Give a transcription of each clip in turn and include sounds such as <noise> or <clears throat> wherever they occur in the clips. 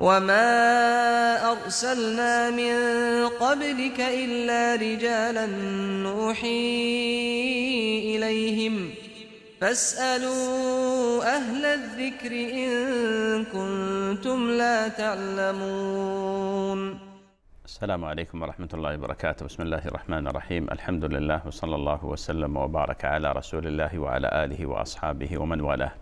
وما أرسلنا من قبلك إلا رجالا نوحي إليهم فاسألوا أهل الذكر إن كنتم لا تعلمون السلام عليكم ورحمة الله وبركاته بسم الله الرحمن الرحيم الحمد لله وصلى الله وسلم وبارك على رسول الله وعلى آله وأصحابه ومن والاه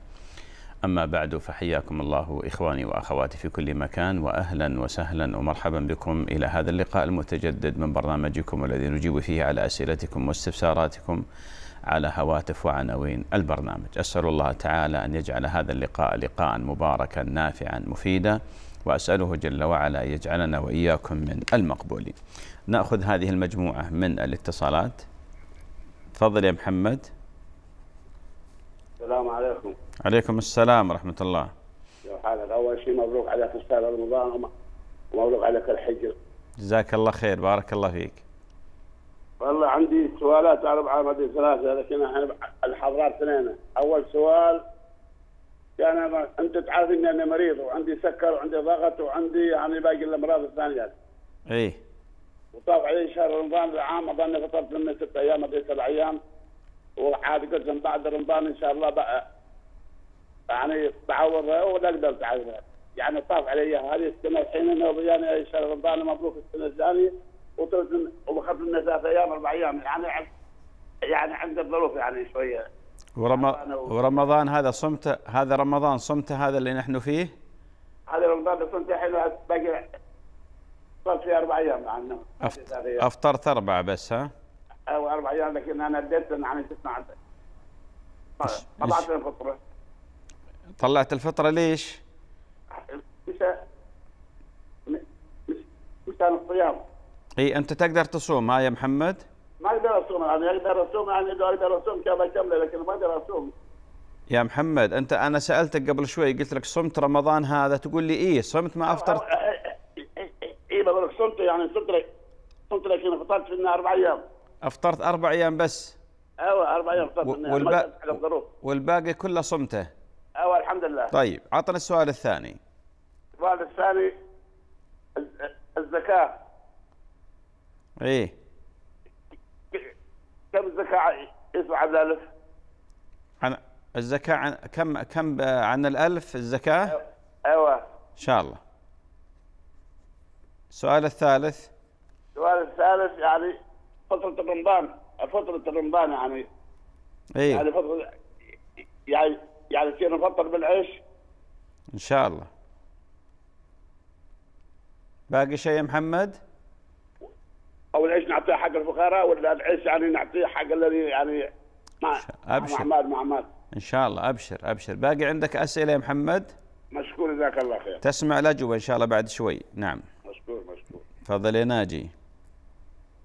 أما بعد فحياكم الله إخواني وأخواتي في كل مكان وأهلا وسهلا ومرحبا بكم إلى هذا اللقاء المتجدد من برنامجكم الذي نجيب فيه على أسئلتكم واستفساراتكم على هواتف وعناوين البرنامج أسأل الله تعالى أن يجعل هذا اللقاء لقاء مباركا نافعا مفيدا وأسأله جل وعلا أن يجعلنا وإياكم من المقبولين نأخذ هذه المجموعة من الاتصالات تفضل يا محمد السلام عليكم عليكم السلام ورحمة الله كيف حالك أول شيء مبروك عليك أستاذ رمضان ومبروك عليك الحج جزاك الله خير بارك الله فيك والله عندي سؤالات أربعة ما أدري ثلاثة لكن الحضرات اثنين أول سؤال كان أنت تعرف إني أنا مريض وعندي سكر وعندي ضغط وعندي يعني باقي الأمراض الثانية إيه وطاف علي شهر رمضان العام أظن فطرت منه ست أيام أدري سبع أيام وعاد قلت بعد رمضان إن شاء الله بقى يعني تعوض ولا اقدر يعني طاف علي هذه السنه الحين انا ويانا شهر رمضان مبروك السنه الثانيه وطلت وخفت لنا ثلاث ايام اربع ايام يعني يعني عند الظروف يعني شويه ورم... ورمضان هذا صمت هذا رمضان صمت هذا اللي نحن فيه؟ هذا رمضان اللي صمت الحين باقي صار في اربع ايام مع أفت... افطرت اربعه بس ها؟ او اربع ايام لكن انا اديت يعني تسمع طلعت طبعا الفطره طلعت الفطره ليش؟ مشان الصيام اي انت تقدر تصوم ها آية يا محمد؟ ما اقدر اصوم انا يعني اقدر اصوم يعني اذا اقدر اصوم كذا كمله لكن ما اقدر اصوم يا محمد انت انا سالتك قبل شوي قلت لك صمت رمضان هذا تقول لي ايه صمت ما افطرت اي بقول لك صمت يعني صمت لك صمت لكن فطرت في اربع ايام افطرت اربع ايام بس ايوه اربع ايام فطرت يعني والباقي كله صمته أو الحمد لله طيب عطنا السؤال الثاني السؤال الثاني الزكاة إيه كم الزكاة اسمع عن الألف؟ عن الزكاة عن كم كم عن الألف الزكاة؟ أيوه, أيوة. إن شاء الله السؤال الثالث السؤال الثالث يعني فترة رمضان فترة رمضان يعني إيه؟ يعني فترة يعني يعني كي نفطر بالعيش ان شاء الله باقي شيء يا محمد او العيش نعطيه حق الفقراء ولا العيش يعني نعطيه حق الذي يعني ما ابشر مع عماد مع عماد ان شاء الله ابشر ابشر باقي عندك اسئله يا محمد مشكور جزاك الله خير تسمع الاجوبه ان شاء الله بعد شوي نعم مشكور مشكور تفضل يا ناجي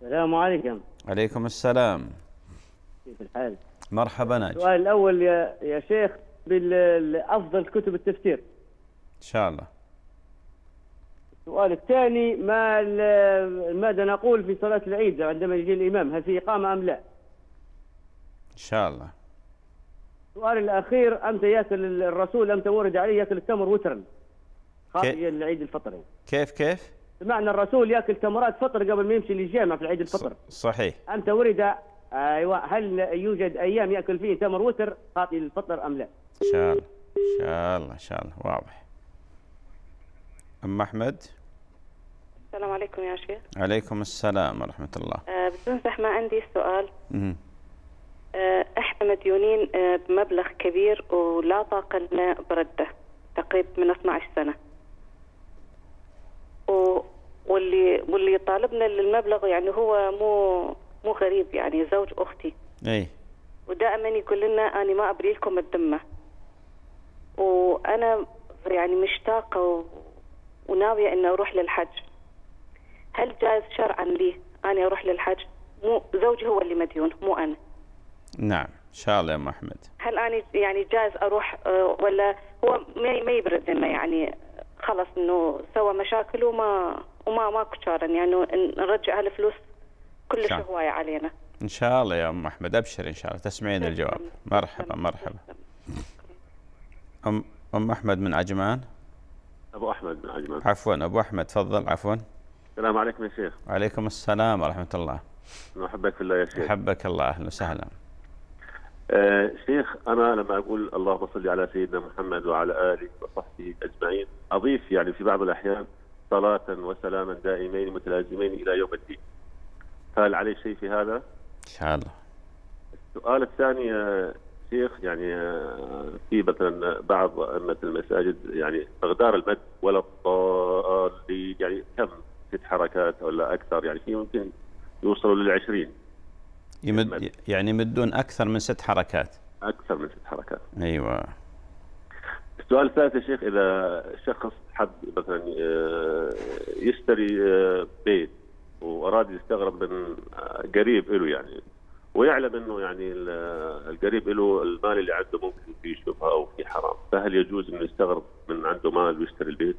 السلام عليكم عليكم السلام كيف الحال مرحبا ناجي السؤال الاول يا يا شيخ بالافضل كتب التفسير ان شاء الله السؤال الثاني ما ماذا نقول في صلاة العيد عندما يجي الإمام هل في إقامة أم لا؟ إن شاء الله. السؤال الأخير أمتى يأكل الرسول أمتى ورد عليه يأكل التمر وترا؟ خاطئ العيد الفطر كيف كيف؟ سمعنا الرسول يأكل تمرات فطر قبل ما يمشي للجامع في العيد الفطر. صحيح. أمتى ورد أيوه هل يوجد أيام يأكل فيه تمر وتر خاطئ الفطر أم لا؟ إن شاء الله إن شاء الله إن شاء الله واضح أم أحمد السلام عليكم يا شيخ عليكم السلام ورحمة الله أه بدون عندي سؤال أه إحنا مديونين آه، بمبلغ كبير ولا طاقة لنا برده تقريبا من 12 سنة و... واللي واللي طالبنا للمبلغ يعني هو مو مو غريب يعني زوج أختي أي ودائما يقول لنا أنا ما أبري لكم الذمة وانا يعني مشتاقه و... وناويه اني اروح للحج هل جائز شرعا لي اني اروح للحج مو زوجي هو اللي مديون مو انا نعم ان شاء الله يا ام احمد هل انا يعني جائز اروح آه، ولا هو ما يبرد لنا يعني خلص انه سوى مشاكل وما وما ماكو شارع يعني نرجع هالفلوس كلش هوايه علينا ان شاء الله يا ام احمد ابشر ان شاء الله تسمعين الجواب مرحبا مرحبا أم أم أحمد من عجمان أبو أحمد من عجمان عفوا أبو أحمد تفضل عفوا السلام عليكم يا شيخ وعليكم السلام ورحمة الله أحبك في الله يا شيخ أحبك الله أهلا وسهلا أه شيخ أنا لما أقول اللهم صل على سيدنا محمد وعلى آله وصحبه أجمعين أضيف يعني في بعض الأحيان صلاة وسلاما دائمين متلازمين إلى يوم الدين هل علي شيء في هذا؟ إن شاء الله السؤال الثاني آه، الشيخ يعني آه، في مثلا بعض ائمه المساجد يعني مقدار المد ولا الضالين يعني كم ست حركات ولا اكثر يعني في ممكن يوصلوا لل 20 يمد يعني يمدون اكثر من ست حركات اكثر من ست حركات ايوه السؤال الثالث يا شيخ اذا شخص حب مثلا آه، يشتري آه، بيت واراد يستغرب من قريب له يعني ويعلم انه يعني القريب له المال اللي عنده ممكن فيه شبهه او فيه حرام، فهل يجوز انه يستغرب من عنده مال ويشتري البيت؟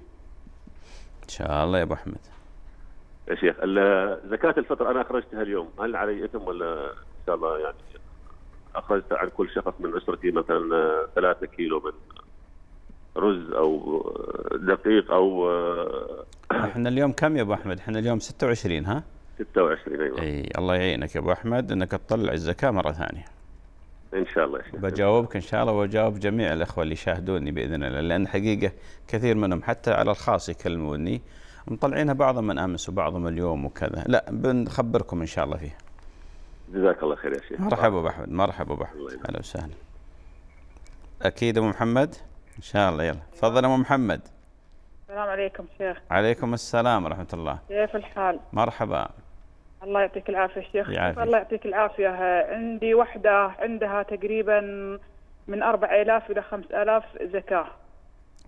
ان شاء الله يا ابو احمد. يا شيخ زكاة الفطر انا اخرجتها اليوم، هل علي اثم ولا ان شاء الله يعني اخرجت عن كل شخص من اسرتي مثلا 3 كيلو من رز او دقيق او احنا اليوم كم يا ابو احمد؟ احنا اليوم 26 ها؟ 26 ايوه اي الله يعينك يا ابو احمد انك تطلع الزكاه مره ثانيه ان شاء الله يا بجاوبك ان شاء الله واجاوب جميع الاخوه اللي يشاهدوني باذن الله لان حقيقه كثير منهم حتى على الخاص يكلموني مطلعينها بعضهم من امس وبعضهم اليوم وكذا لا بنخبركم ان شاء الله فيها جزاك الله خير يا شيخ مرحبا ابو احمد مرحبا ابو احمد اهلا وسهلا اكيد ابو محمد ان شاء الله يلا تفضل ابو محمد السلام عليكم شيخ عليكم السلام ورحمه الله كيف الحال مرحبا الله يعطيك العافية شيخ يعني. الله يعطيك العافية عندي وحدة عندها تقريبا من أربع آلاف إلى خمس آلاف زكاة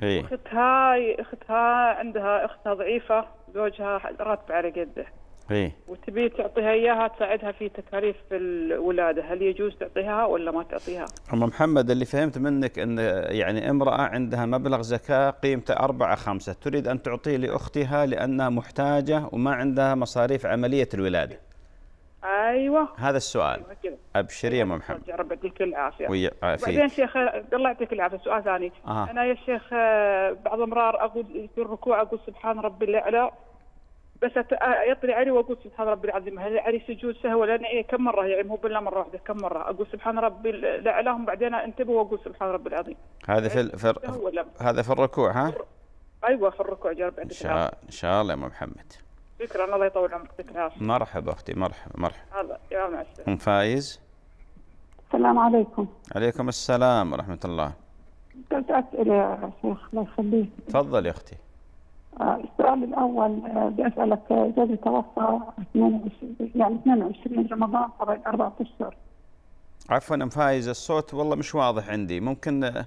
ايه اختها اختها عندها اختها ضعيفه زوجها راتب على قده إيه؟ وتبي تعطيها اياها تساعدها في تكاليف الولاده، هل يجوز تعطيها ولا ما تعطيها؟ ام محمد اللي فهمت منك ان يعني امراه عندها مبلغ زكاه قيمته 4 5 تريد ان تعطيه لاختها لانها محتاجه وما عندها مصاريف عمليه الولاده. ايوه هذا السؤال أيوة ابشري يا ام محمد رب يعطيك العافيه ويا عافيه بعدين شيخ الله يعطيك العافيه سؤال ثاني آه. انا يا شيخ بعض المرار اقول في الركوع اقول سبحان ربي الاعلى بس يطري علي واقول سبحان ربي العظيم هل علي سجود سهو لان إيه كم مره يعني مو بالله مره واحده كم مره اقول سبحان ربي الاعلاهم بعدين انتبه واقول سبحان ربي العظيم هذا في الفر... هذا في الركوع ها؟ ايوه في الركوع جرب ان شاء الله ان شاء الله يا ام محمد شكرا الله يطول عمرك مرحبا اختي مرحبا مرحبا الله يا ام فايز السلام عليكم عليكم السلام ورحمه الله كنت اسئله يا شيخ الله يخليك تفضل يا اختي آه، السؤال الأول آه، اسالك زوجي توفى 22 يعني 22 رمضان قبل أربعة أشهر عفوا أم فايز الصوت والله مش واضح عندي ممكن آه،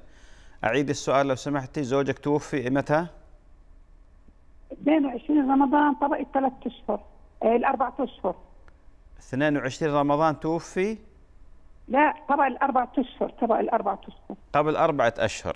أعيد السؤال لو سمحتي زوجك توفي متى؟ 22 رمضان طبق الثلاث أشهر الأربعة أشهر 22 رمضان توفي؟ لا طبق الأربعة أشهر طبق الأربعة أشهر قبل أربعة أشهر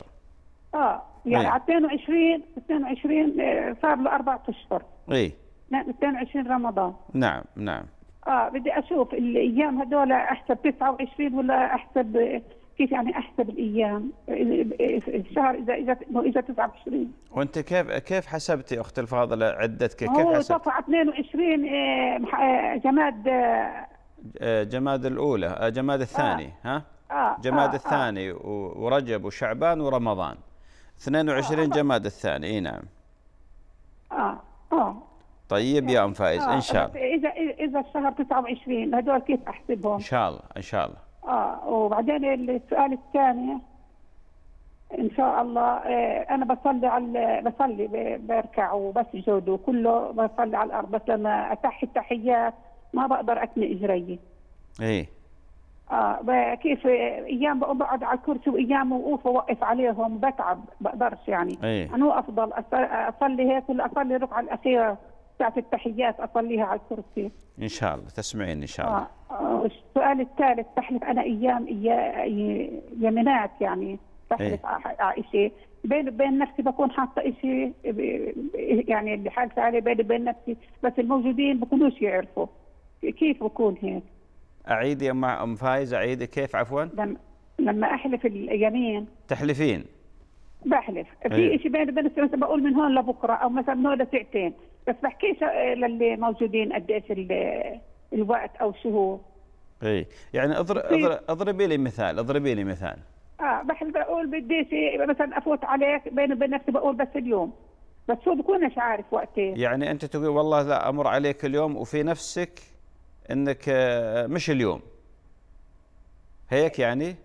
آه يعني إيه. على 22 22 آه، صار له اربع اشهر اي 22 نعم، رمضان نعم نعم اه بدي اشوف الايام هذول احسب 29 ولا احسب كيف يعني احسب الايام الشهر اذا اذا اذا 29 وانت كيف كيف حسبتي اختي الفاضله عدتك كيف حسبتي؟ هو صفى صفعه 22 جماد آه، آه، جماد الاولى جماد الثاني آه. ها؟ آه. جماد آه. الثاني ورجب وشعبان ورمضان 22 آه، جماد الثاني اي نعم اه اه طيب يا ام فائز آه. ان شاء الله اذا اذا الشهر 29 هذول كيف احسبهم؟ ان شاء الله ان شاء الله اه وبعدين السؤال الثاني ان شاء الله آه، انا بصلي على بصلي بركع وبسجد وكله بصلي على الارض بس لما اتحي التحيات ما بقدر اثني اجري ايه آه كيف ايام بقعد على الكرسي وايام موقوف بوقف عليهم بتعب بقدرش يعني أيه. انا افضل اصلي هيك ولا اصلي الركعه الاخيره بتاعت التحيات اصليها على الكرسي ان شاء الله تسمعين ان شاء الله آه. آه، السؤال الثالث بحلف انا ايام يمينات يعني بحلف إيه. على شيء بيني وبين نفسي بكون حاطه شيء يعني اللي حالتي عليه بيني وبين نفسي بس الموجودين بكونوش يعرفوا كيف بكون هيك اعيدي يا ام ام فايز اعيدي كيف عفوا؟ لما لما احلف اليمين تحلفين بحلف في شيء بيني وبين السنه بقول من هون لبكره او مثلا من هون لساعتين بس بحكيش للي موجودين قديش الوقت او شهور اي يعني اضرب اضربي لي مثال اضربي لي مثال اه بحلف بقول بدي مثلا افوت عليك بيني وبين نفسي بقول بس اليوم بس هو بكونش عارف وقتين يعني انت تقول والله لا امر عليك اليوم وفي نفسك انك آه، مش اليوم هيك يعني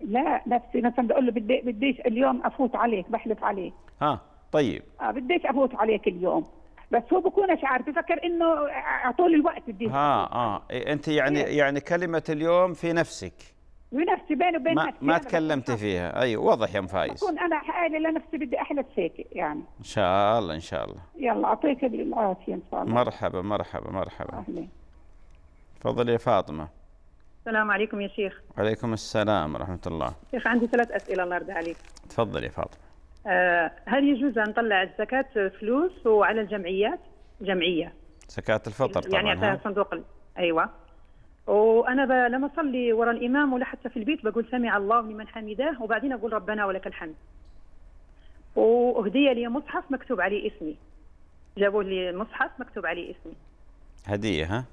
لا نفسي مثلا بقول له بدي بديش اليوم افوت عليك بحلف عليك ها طيب اه بديش افوت عليك اليوم بس هو بكونش عارف بفكر انه طول الوقت بدي ها اه إيه، انت يعني إيه؟ يعني كلمه اليوم في نفسك بنفسي بيني وبين ما, نفسي ما تكلمت فيها اي واضح يا ام فايز بكون انا حالي لنفسي بدي احلف هيك يعني ان شاء الله ان شاء الله يلا اعطيك العافيه ان شاء الله مرحبا مرحبا مرحبا اهلين تفضل يا فاطمة السلام عليكم يا شيخ وعليكم السلام ورحمة الله شيخ عندي ثلاث أسئلة الله يرضى عليك تفضل يا فاطمة آه هل يجوز أن نطلع الزكاة فلوس وعلى الجمعيات جمعية زكاة الفطر طبعا يعني أعطيها صندوق أيوة وأنا لما أصلي ورا الإمام ولا حتى في البيت بقول سمع الله لمن حمده وبعدين أقول ربنا ولك الحمد وهدية لي مصحف مكتوب عليه اسمي جابوا لي مصحف مكتوب عليه اسمي هدية ها؟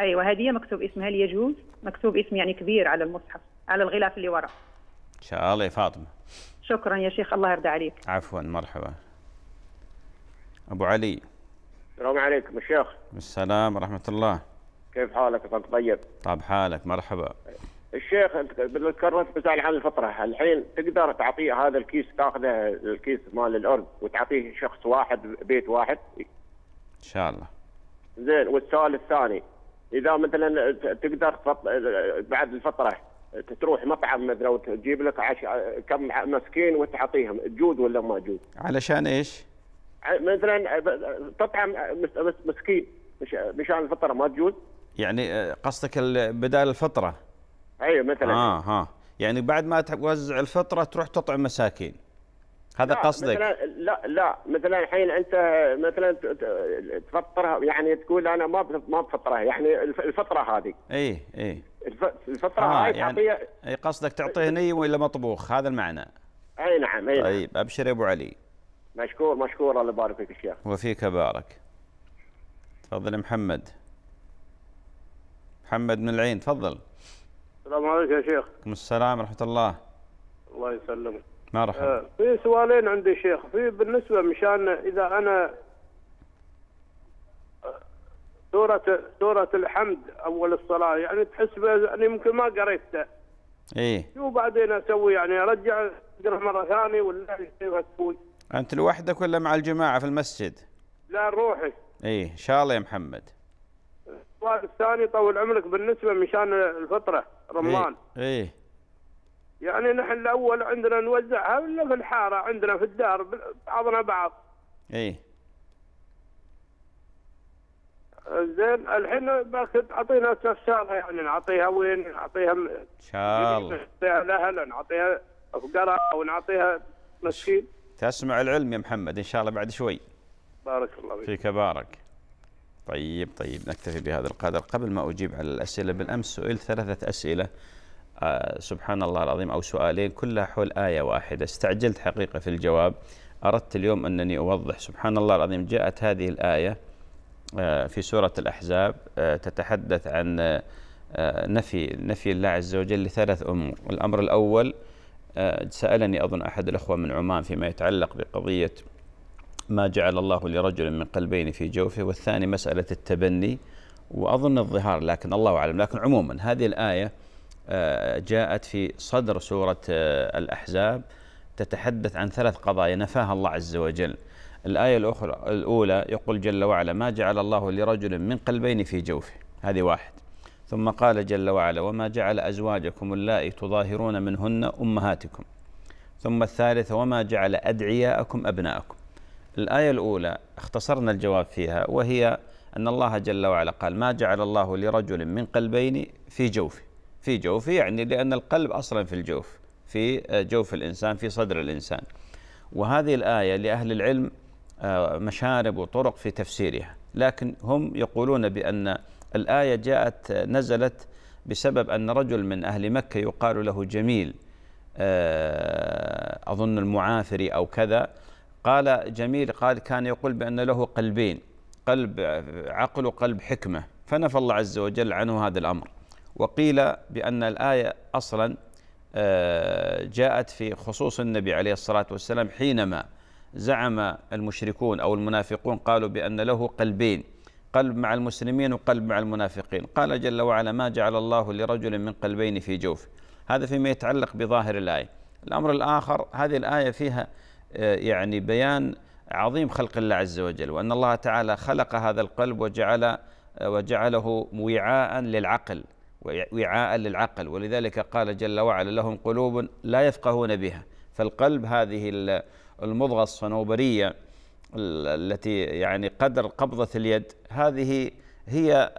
ايوه هديه مكتوب اسمها هل يجوز مكتوب اسم يعني كبير على المصحف على الغلاف اللي وراء. ان شاء الله يا فاطمه شكرا يا شيخ الله يرضى عليك عفوا مرحبا ابو علي السلام عليكم الشيخ السلام ورحمه الله كيف حالك يا طيب طيب حالك مرحبا الشيخ انت بالكرنت بتاع عن الفطره الحين تقدر تعطيه هذا الكيس تاخذه الكيس مال الارز وتعطيه شخص واحد بيت واحد ان شاء الله زين والسؤال الثاني اذا مثلا تقدر بعد الفتره تروح مطعم مثلا وتجيب لك عش... كم مسكين وتعطيهم جود ولا ما جود علشان ايش؟ مثلا تطعم مسكين مشان الفطره ما تجوز يعني آه، قصدك بدال الفطره اي أيوة، مثلا اه ها يعني بعد ما توزع الفطره تروح تطعم مساكين هذا لا قصدك مثلا لا لا مثلا الحين انت مثلا تفطرها يعني تقول انا ما ما بفطرها يعني الفطره هذه اي اي الفطره آه هاي يعني اي قصدك تعطيه ني ولا مطبوخ هذا المعنى اي نعم اي نعم. طيب نعم. ابشر يا ابو علي مشكور مشكور الله يبارك فيك الشيخ وفيك بارك تفضل محمد محمد من العين تفضل السلام عليكم يا شيخ السلام ورحمه الله الله يسلمك مرحبا آه، في سؤالين عندي شيخ في بالنسبه مشان اذا انا سورة سورة الحمد أول الصلاة يعني تحس يعني يمكن ما قريتها. إيه. شو بعدين أسوي يعني أرجع أقرأ مرة ثانية ولا كيف أسوي؟ أنت لوحدك ولا مع الجماعة في المسجد؟ لا روحي. إيه إن شاء الله يا محمد. السؤال الثاني طول عمرك بالنسبة مشان الفطرة رمضان. إيه. إيه. يعني نحن الاول عندنا نوزعها ولا في الحاره عندنا في الدار بعضنا بعض ايه زين الحين باخذ تعطينا استفسار يعني نعطيها وين نعطيها ان شاء الله نعطيها الاهل نعطيها فقراء او نعطيها مسكين تسمع العلم يا محمد ان شاء الله بعد شوي بارك الله فيك فيك بارك طيب طيب نكتفي بهذا القدر قبل ما اجيب على الاسئله بالامس سئلت ثلاثه اسئله آه، سبحان الله العظيم أو سؤالين كلها حول آية واحدة استعجلت حقيقة في الجواب أردت اليوم أنني أوضح سبحان الله العظيم جاءت هذه الآية آه، في سورة الأحزاب آه، تتحدث عن نفي نفي الله عز وجل لثلاث أمور الأمر الأول سألني أظن أحد الأخوة من عمان فيما يتعلق بقضية ما جعل الله لرجل من قلبين في جوفه والثاني مسألة التبني وأظن الظهار لكن الله أعلم لكن عموما هذه الآية آه، جاءت في صدر سورة آه، الأحزاب تتحدث عن ثلاث قضايا نفاها الله عز وجل الآية الأخرى الأولى يقول جل وعلا ما جعل الله لرجل من قلبين في جوفه هذه واحد ثم قال جل وعلا وما جعل أزواجكم اللائي تظاهرون منهن أمهاتكم ثم الثالثة وما جعل أدعياءكم أبناءكم الآية الأولى اختصرنا الجواب فيها وهي أن الله جل وعلا قال ما جعل الله لرجل من قلبين في جوفه في جوفه يعني لأن القلب أصلا في الجوف في آه، جوف الإنسان في صدر الإنسان وهذه الآية لأهل العلم آه، مشارب وطرق في تفسيرها لكن هم يقولون بأن الآية جاءت آه، نزلت بسبب أن رجل من أهل مكة يقال له جميل أظن المعافري أو كذا قال جميل قال كان يقول بأن له قلبين قلب عقل وقلب حكمة فنفى الله عز وجل عنه هذا الأمر وقيل بأن الآية أصلا آه، جاءت في خصوص النبي عليه الصلاة والسلام حينما زعم المشركون أو المنافقون قالوا بأن له قلبين قلب مع المسلمين وقلب مع المنافقين قال جل وعلا ما جعل الله لرجل من قلبين في جوفه هذا فيما يتعلق بظاهر الآية الأمر الآخر هذه الآية فيها آه، يعني بيان عظيم خلق الله عز وجل وأن الله تعالى خلق هذا القلب وجعل آه، وجعله وعاء للعقل وعاء للعقل ولذلك قال جل وعلا لهم قلوب لا يفقهون بها فالقلب هذه المضغة الصنوبرية التي يعني قدر قبضة اليد هذه هي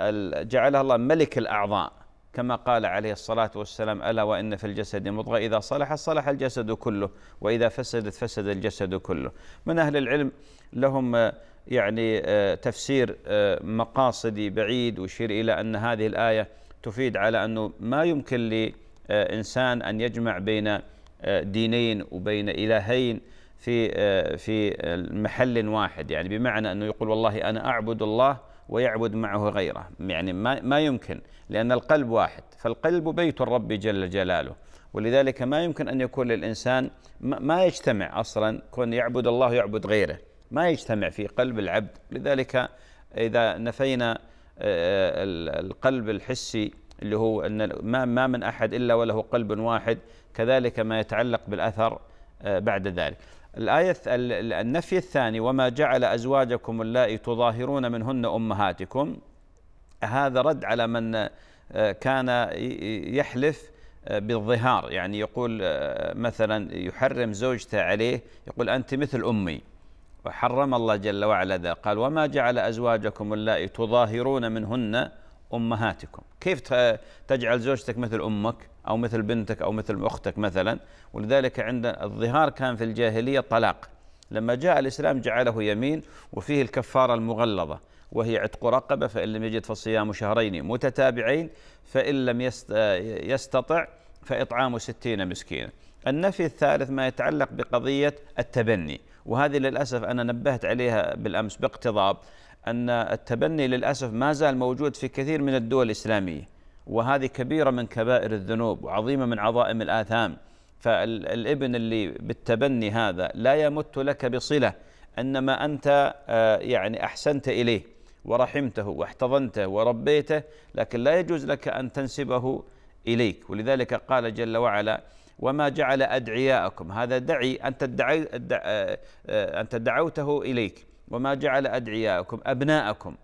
جعلها الله ملك الأعضاء كما قال عليه الصلاة والسلام ألا وإن في الجسد مضغة إذا صلح صلح الجسد كله وإذا فسدت فسد الجسد كله من أهل العلم لهم آه، يعني آه، تفسير آه، مقاصدي بعيد وشير إلى أن هذه الآية تفيد على أنه ما يمكن لإنسان أن يجمع بين آه، دينين وبين إلهين في آه، في محل واحد يعني بمعنى أنه يقول والله أنا أعبد الله ويعبد معه غيره يعني ما, ما يمكن لأن القلب واحد فالقلب بيت الرب جل جلاله ولذلك ما يمكن أن يكون للإنسان ما يجتمع أصلا كون يعبد الله ويعبد غيره ما يجتمع في قلب العبد لذلك إذا نفينا آه، آه، القلب الحسي اللي هو أن ما ما من أحد إلا وله قلب واحد كذلك ما يتعلق بالأثر آه، بعد ذلك الآية النفي الثاني وما جعل أزواجكم اللائي تظاهرون منهن أمهاتكم هذا رد على من كان يحلف بالظهار يعني يقول مثلا يحرم زوجته عليه يقول أنت مثل أمي وحرم الله جل وعلا ذا قال وما جعل أزواجكم اللائي تظاهرون منهن أمهاتكم كيف تجعل زوجتك مثل أمك أو مثل بنتك أو مثل أختك مثلا ولذلك عند الظهار كان في الجاهلية طلاق لما جاء الإسلام جعله يمين وفيه الكفارة المغلظة وهي عتق رقبة فإن لم يجد فصيام شهرين متتابعين فإن لم يستطع فإطعام ستين مسكينا النفي الثالث ما يتعلق بقضية التبني وهذه للأسف أنا نبهت عليها بالأمس باقتضاب أن التبني للأسف ما زال موجود في كثير من الدول الإسلامية وهذه كبيرة من كبائر الذنوب وعظيمة من عظائم الآثام فالابن اللي بالتبني هذا لا يمت لك بصلة إنما أنت آه، يعني أحسنت إليه ورحمته واحتضنته وربيته لكن لا يجوز لك أن تنسبه إليك ولذلك قال جل وعلا وما جعل أدعياءكم هذا دعي أنت, ادعي آه، آه، أنت دعوته إليك وما جعل أدعياءكم أبناءكم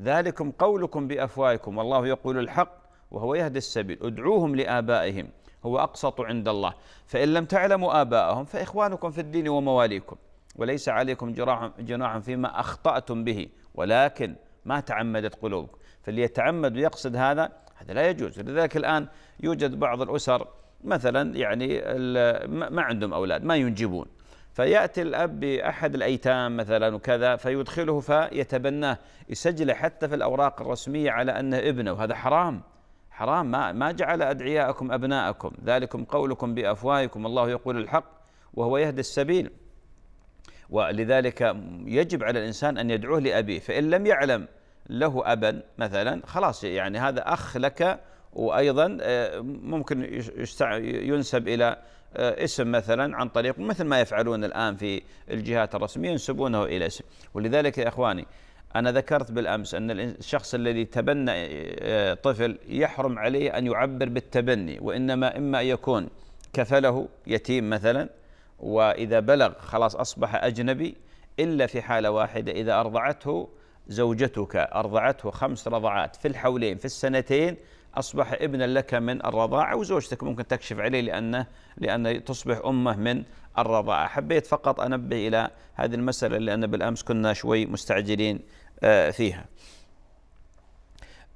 ذلكم قولكم بأفواهكم والله يقول الحق وهو يهدي السبيل ادعوهم لآبائهم هو أقسط عند الله فإن لم تعلموا آباءهم فإخوانكم في الدين ومواليكم وليس عليكم جناح فيما أخطأتم به ولكن ما تعمدت قلوبكم فليتعمد ويقصد هذا هذا لا يجوز لذلك الآن يوجد بعض الأسر مثلا يعني ما عندهم أولاد ما ينجبون فيأتي الأب بأحد الأيتام مثلا وكذا فيدخله فيتبناه يسجله حتى في الأوراق الرسمية على أنه ابنه وهذا حرام حرام ما, ما جعل أدعياءكم أبناءكم ذلكم قولكم بأفواهكم الله يقول الحق وهو يهدي السبيل ولذلك يجب على الإنسان أن يدعوه لأبيه فإن لم يعلم له أبا مثلا خلاص يعني هذا أخ لك وايضا آه، ممكن ينسب الى آه، اسم مثلا عن طريق مثل ما يفعلون الان في الجهات الرسميه ينسبونه الى اسم ولذلك يا اخواني انا ذكرت بالامس ان الشخص الذي تبنى آه، طفل يحرم عليه ان يعبر بالتبني وانما اما ان يكون كفله يتيم مثلا واذا بلغ خلاص اصبح اجنبي الا في حاله واحده اذا ارضعته زوجتك ارضعته خمس رضعات في الحولين في السنتين أصبح ابنا لك من الرضاعة وزوجتك ممكن تكشف عليه لأنه لأن تصبح أمه من الرضاعة حبيت فقط أنبه إلى هذه المسألة لأن بالأمس كنا شوي مستعجلين آه، فيها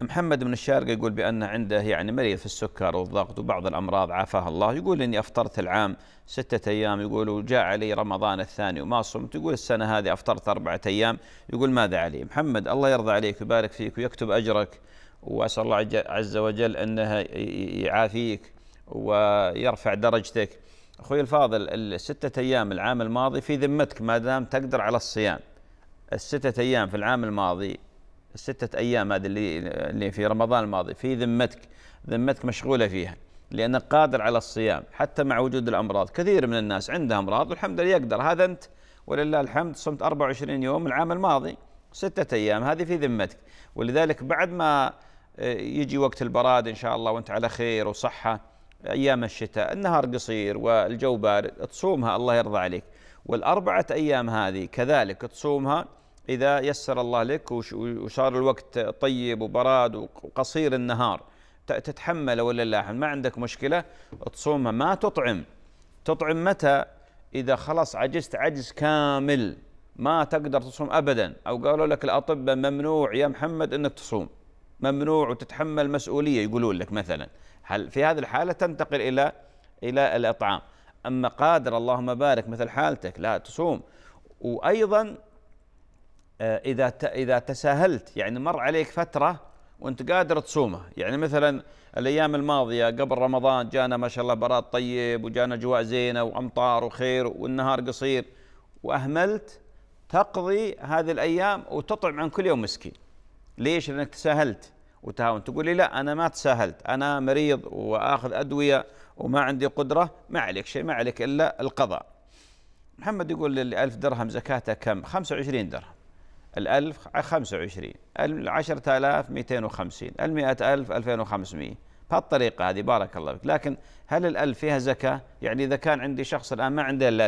محمد من الشارقه يقول بأن عنده يعني مريض في السكر والضغط وبعض الأمراض عافاه الله يقول إني أفطرت العام ستة أيام يقول وجاء علي رمضان الثاني وما صمت يقول السنة هذه أفطرت أربعة أيام يقول ماذا علي محمد الله يرضى عليك ويبارك فيك ويكتب أجرك وأسأل الله عز وجل أنه يعافيك ويرفع درجتك أخوي الفاضل الستة أيام العام الماضي في ذمتك ما دام تقدر على الصيام الستة أيام في العام الماضي الستة أيام هذه اللي, اللي في رمضان الماضي في ذمتك ذمتك مشغولة فيها لأنك قادر على الصيام حتى مع وجود الأمراض كثير من الناس عندها أمراض والحمد لله يقدر هذا أنت ولله الحمد صمت 24 يوم العام الماضي ستة أيام هذه في ذمتك ولذلك بعد ما آه، يجي وقت البراد إن شاء الله وأنت على خير وصحة أيام الشتاء النهار قصير والجو بارد تصومها الله يرضى عليك والأربعة أيام هذه كذلك تصومها إذا يسر الله لك وصار الوقت طيب وبراد وقصير النهار تتحمل ولا لا ما عندك مشكلة تصومها ما تطعم تطعم متى إذا خلاص عجزت عجز كامل ما تقدر تصوم أبدا أو قالوا لك الأطباء ممنوع يا محمد أنك تصوم ممنوع وتتحمل مسؤوليه يقولون لك مثلا هل في هذه الحاله تنتقل الى الى الاطعام اما قادر اللهم بارك مثل حالتك لا تصوم وايضا آه، اذا اذا تساهلت يعني مر عليك فتره وانت قادر تصومه يعني مثلا الايام الماضيه قبل رمضان جانا ما شاء الله براد طيب وجانا جواء زينه وامطار وخير والنهار قصير واهملت تقضي هذه الايام وتطعم عن كل يوم مسكين ليش لانك تساهلت وتهاون تقول لي لا أنا ما تساهلت أنا مريض وآخذ أدوية وما عندي قدرة ما عليك شيء ما عليك إلا القضاء محمد يقول للي ألف درهم زكاته كم 25 درهم الألف 25 العشرة آلاف وخمسين المئة ألف 2500 بهالطريقة هذه بارك الله فيك لكن هل الألف فيها زكاة يعني إذا كان عندي شخص الآن ما عنده إلا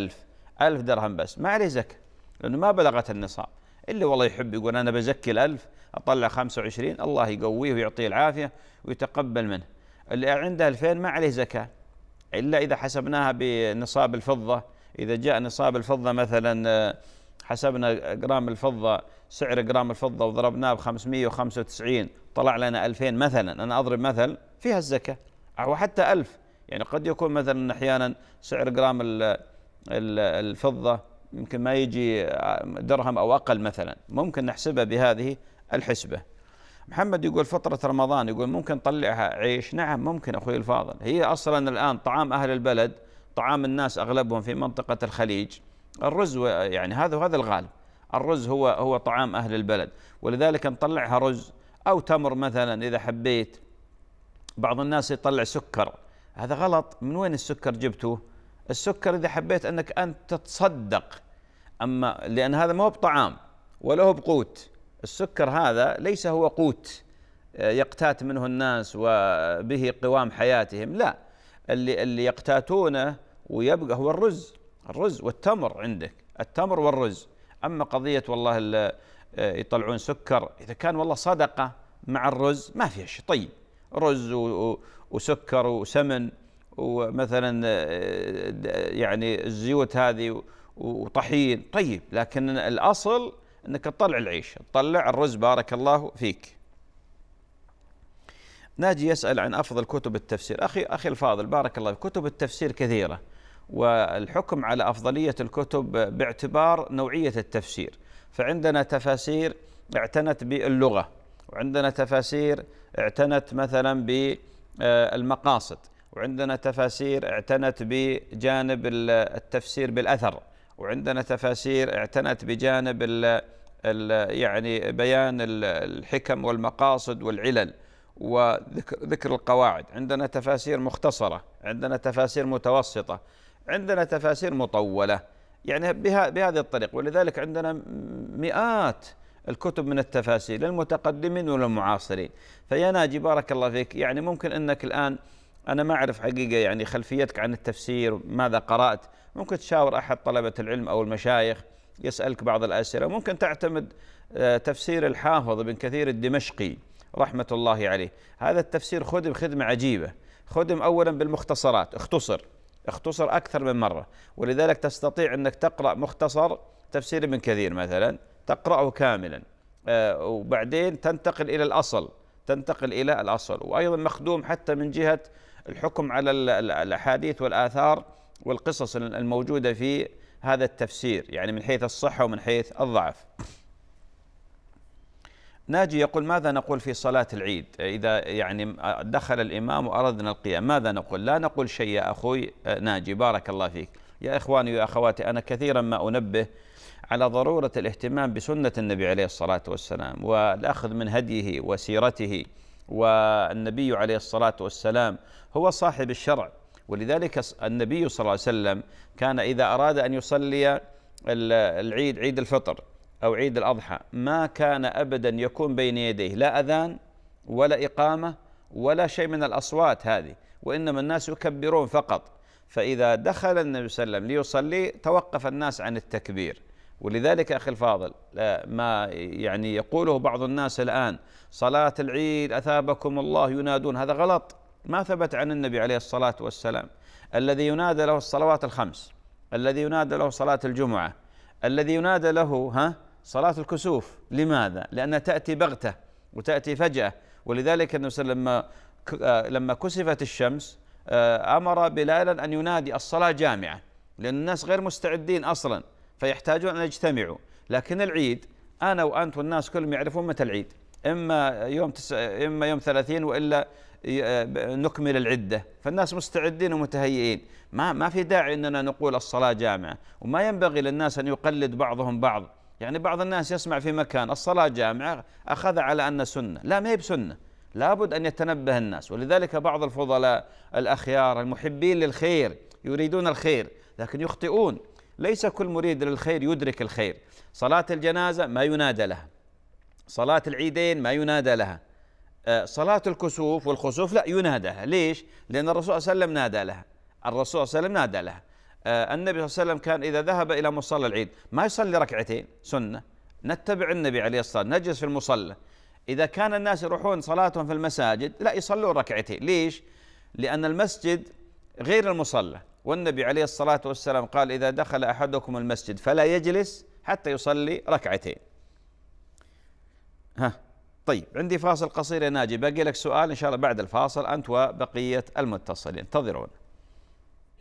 ألف درهم بس ما عليه زكاة لأنه ما بلغت النصاب اللي والله يحب يقول أنا بزكي الألف أطلع 25 الله يقويه ويعطيه العافية ويتقبل منه اللي عنده 2000 ما عليه زكاة إلا إذا حسبناها بنصاب الفضة إذا جاء نصاب الفضة مثلا آه، حسبنا جرام الفضة سعر جرام الفضة وضربناه ب 595 طلع لنا 2000 مثلا أنا أضرب مثل فيها الزكاة أو حتى 1000 يعني قد يكون مثلا أحيانا سعر جرام الفضة يمكن ما يجي درهم أو أقل مثلا ممكن نحسبها بهذه الحسبة محمد يقول فترة رمضان يقول ممكن طلعها عيش نعم ممكن أخوي الفاضل هي أصلا الآن طعام أهل البلد طعام الناس أغلبهم في منطقة الخليج الرز يعني هذا هذا الغالب الرز هو هو طعام أهل البلد ولذلك نطلعها رز أو تمر مثلا إذا حبيت بعض الناس يطلع سكر هذا غلط من وين السكر جبته السكر إذا حبيت أنك أنت تتصدق أما لأن هذا ما هو بطعام ولا هو بقوت السكر هذا ليس هو قوت آه، يقتات منه الناس وبه قوام حياتهم لا اللي اللي يقتاتونه ويبقى هو الرز الرز والتمر عندك التمر والرز أما قضية والله آه، يطلعون سكر إذا كان والله صدقة مع الرز ما فيها شيء طيب رز وسكر وسمن ومثلا آه، يعني الزيوت هذه وطحين طيب لكن الأصل أنك تطلع العيش تطلع الرز بارك الله فيك ناجي يسأل عن أفضل كتب التفسير أخي أخي الفاضل بارك الله كتب التفسير كثيرة والحكم على أفضلية الكتب باعتبار نوعية التفسير فعندنا تفاسير اعتنت باللغة وعندنا تفاسير اعتنت مثلا بالمقاصد آه، وعندنا تفاسير اعتنت بجانب التفسير بالأثر وعندنا تفاسير اعتنت بجانب ال ال يعني بيان الحكم والمقاصد والعلل وذكر القواعد عندنا تفاسير مختصرة عندنا تفاسير متوسطة عندنا تفاسير مطولة يعني بها بهذه الطريقة ولذلك عندنا مئات الكتب من التفاسير للمتقدمين والمعاصرين فيا ناجي بارك الله فيك يعني ممكن أنك الآن أنا ما أعرف حقيقة يعني خلفيتك عن التفسير ماذا قرأت ممكن تشاور أحد طلبة العلم أو المشايخ يسألك بعض الأسئلة ممكن تعتمد آه، تفسير الحافظ بن كثير الدمشقي رحمة الله عليه هذا التفسير خدم خدمة عجيبة خدم أولا بالمختصرات اختصر اختصر أكثر من مرة ولذلك تستطيع أنك تقرأ مختصر تفسير ابن كثير مثلا تقرأه كاملا آه، وبعدين تنتقل إلى الأصل تنتقل إلى الأصل وأيضا مخدوم حتى من جهة الحكم على الأحاديث والآثار والقصص الموجودة في هذا التفسير يعني من حيث الصحة ومن حيث الضعف ناجي يقول ماذا نقول في صلاة العيد إذا يعني دخل الإمام وأردنا القيام ماذا نقول لا نقول شيء يا أخوي آه، ناجي بارك الله فيك يا إخواني أخواتي أنا كثيرا ما أنبه على ضرورة الاهتمام بسنة النبي عليه الصلاة والسلام والأخذ من هديه وسيرته والنبي عليه الصلاة والسلام هو صاحب الشرع ولذلك النبي صلى الله عليه وسلم كان إذا أراد أن يصلي العيد عيد الفطر أو عيد الأضحى ما كان أبدا يكون بين يديه لا أذان ولا إقامة ولا شيء من الأصوات هذه وإنما الناس يكبرون فقط فإذا دخل النبي صلى الله عليه وسلم ليصلي توقف الناس عن التكبير ولذلك أخي الفاضل ما يعني يقوله بعض الناس الآن صلاة العيد أثابكم الله ينادون هذا غلط ما ثبت عن النبي عليه الصلاة والسلام الذي ينادى له الصلوات الخمس الذي ينادى له صلاة الجمعة الذي ينادى له ها صلاة الكسوف لماذا؟ لأنها تأتي بغتة وتأتي فجأة ولذلك النبي صلى الله عليه وسلم لما آه، كسفت الشمس آه، أمر بلالا أن ينادي الصلاة جامعة لأن الناس غير مستعدين أصلا فيحتاجون أن يجتمعوا لكن العيد أنا وأنت والناس كلهم يعرفون متى العيد إما يوم تس... إما يوم 30 وإلا نكمل العدة فالناس مستعدين ومتهيئين ما, ما في داعي أننا نقول الصلاة جامعة وما ينبغي للناس أن يقلد بعضهم بعض يعني بعض الناس يسمع في مكان الصلاة جامعة أخذ على أن سنة لا ما هي بسنة لابد أن يتنبه الناس ولذلك بعض الفضلاء الأخيار المحبين للخير يريدون الخير لكن يخطئون ليس كل مريد للخير يدرك الخير صلاة الجنازة ما ينادى لها صلاة العيدين ما ينادى لها آه، صلاة الكسوف والخسوف لا ينادى لها ليش؟ لأن الرسول صلى الله عليه وسلم نادى لها الرسول صلى الله عليه وسلم نادى لها آه، النبي صلى الله عليه وسلم كان إذا ذهب إلى مصلى العيد ما يصلي ركعتين سنة نتبع النبي عليه الصلاة نجلس في المصلى إذا كان الناس يروحون صلاتهم في المساجد لا يصلون ركعتين ليش؟ لأن المسجد غير المصلى والنبي عليه الصلاة والسلام قال إذا دخل أحدكم المسجد فلا يجلس حتى يصلي ركعتين ها طيب عندي فاصل قصير يا ناجي باقي لك سؤال إن شاء الله بعد الفاصل أنت وبقية المتصلين انتظرون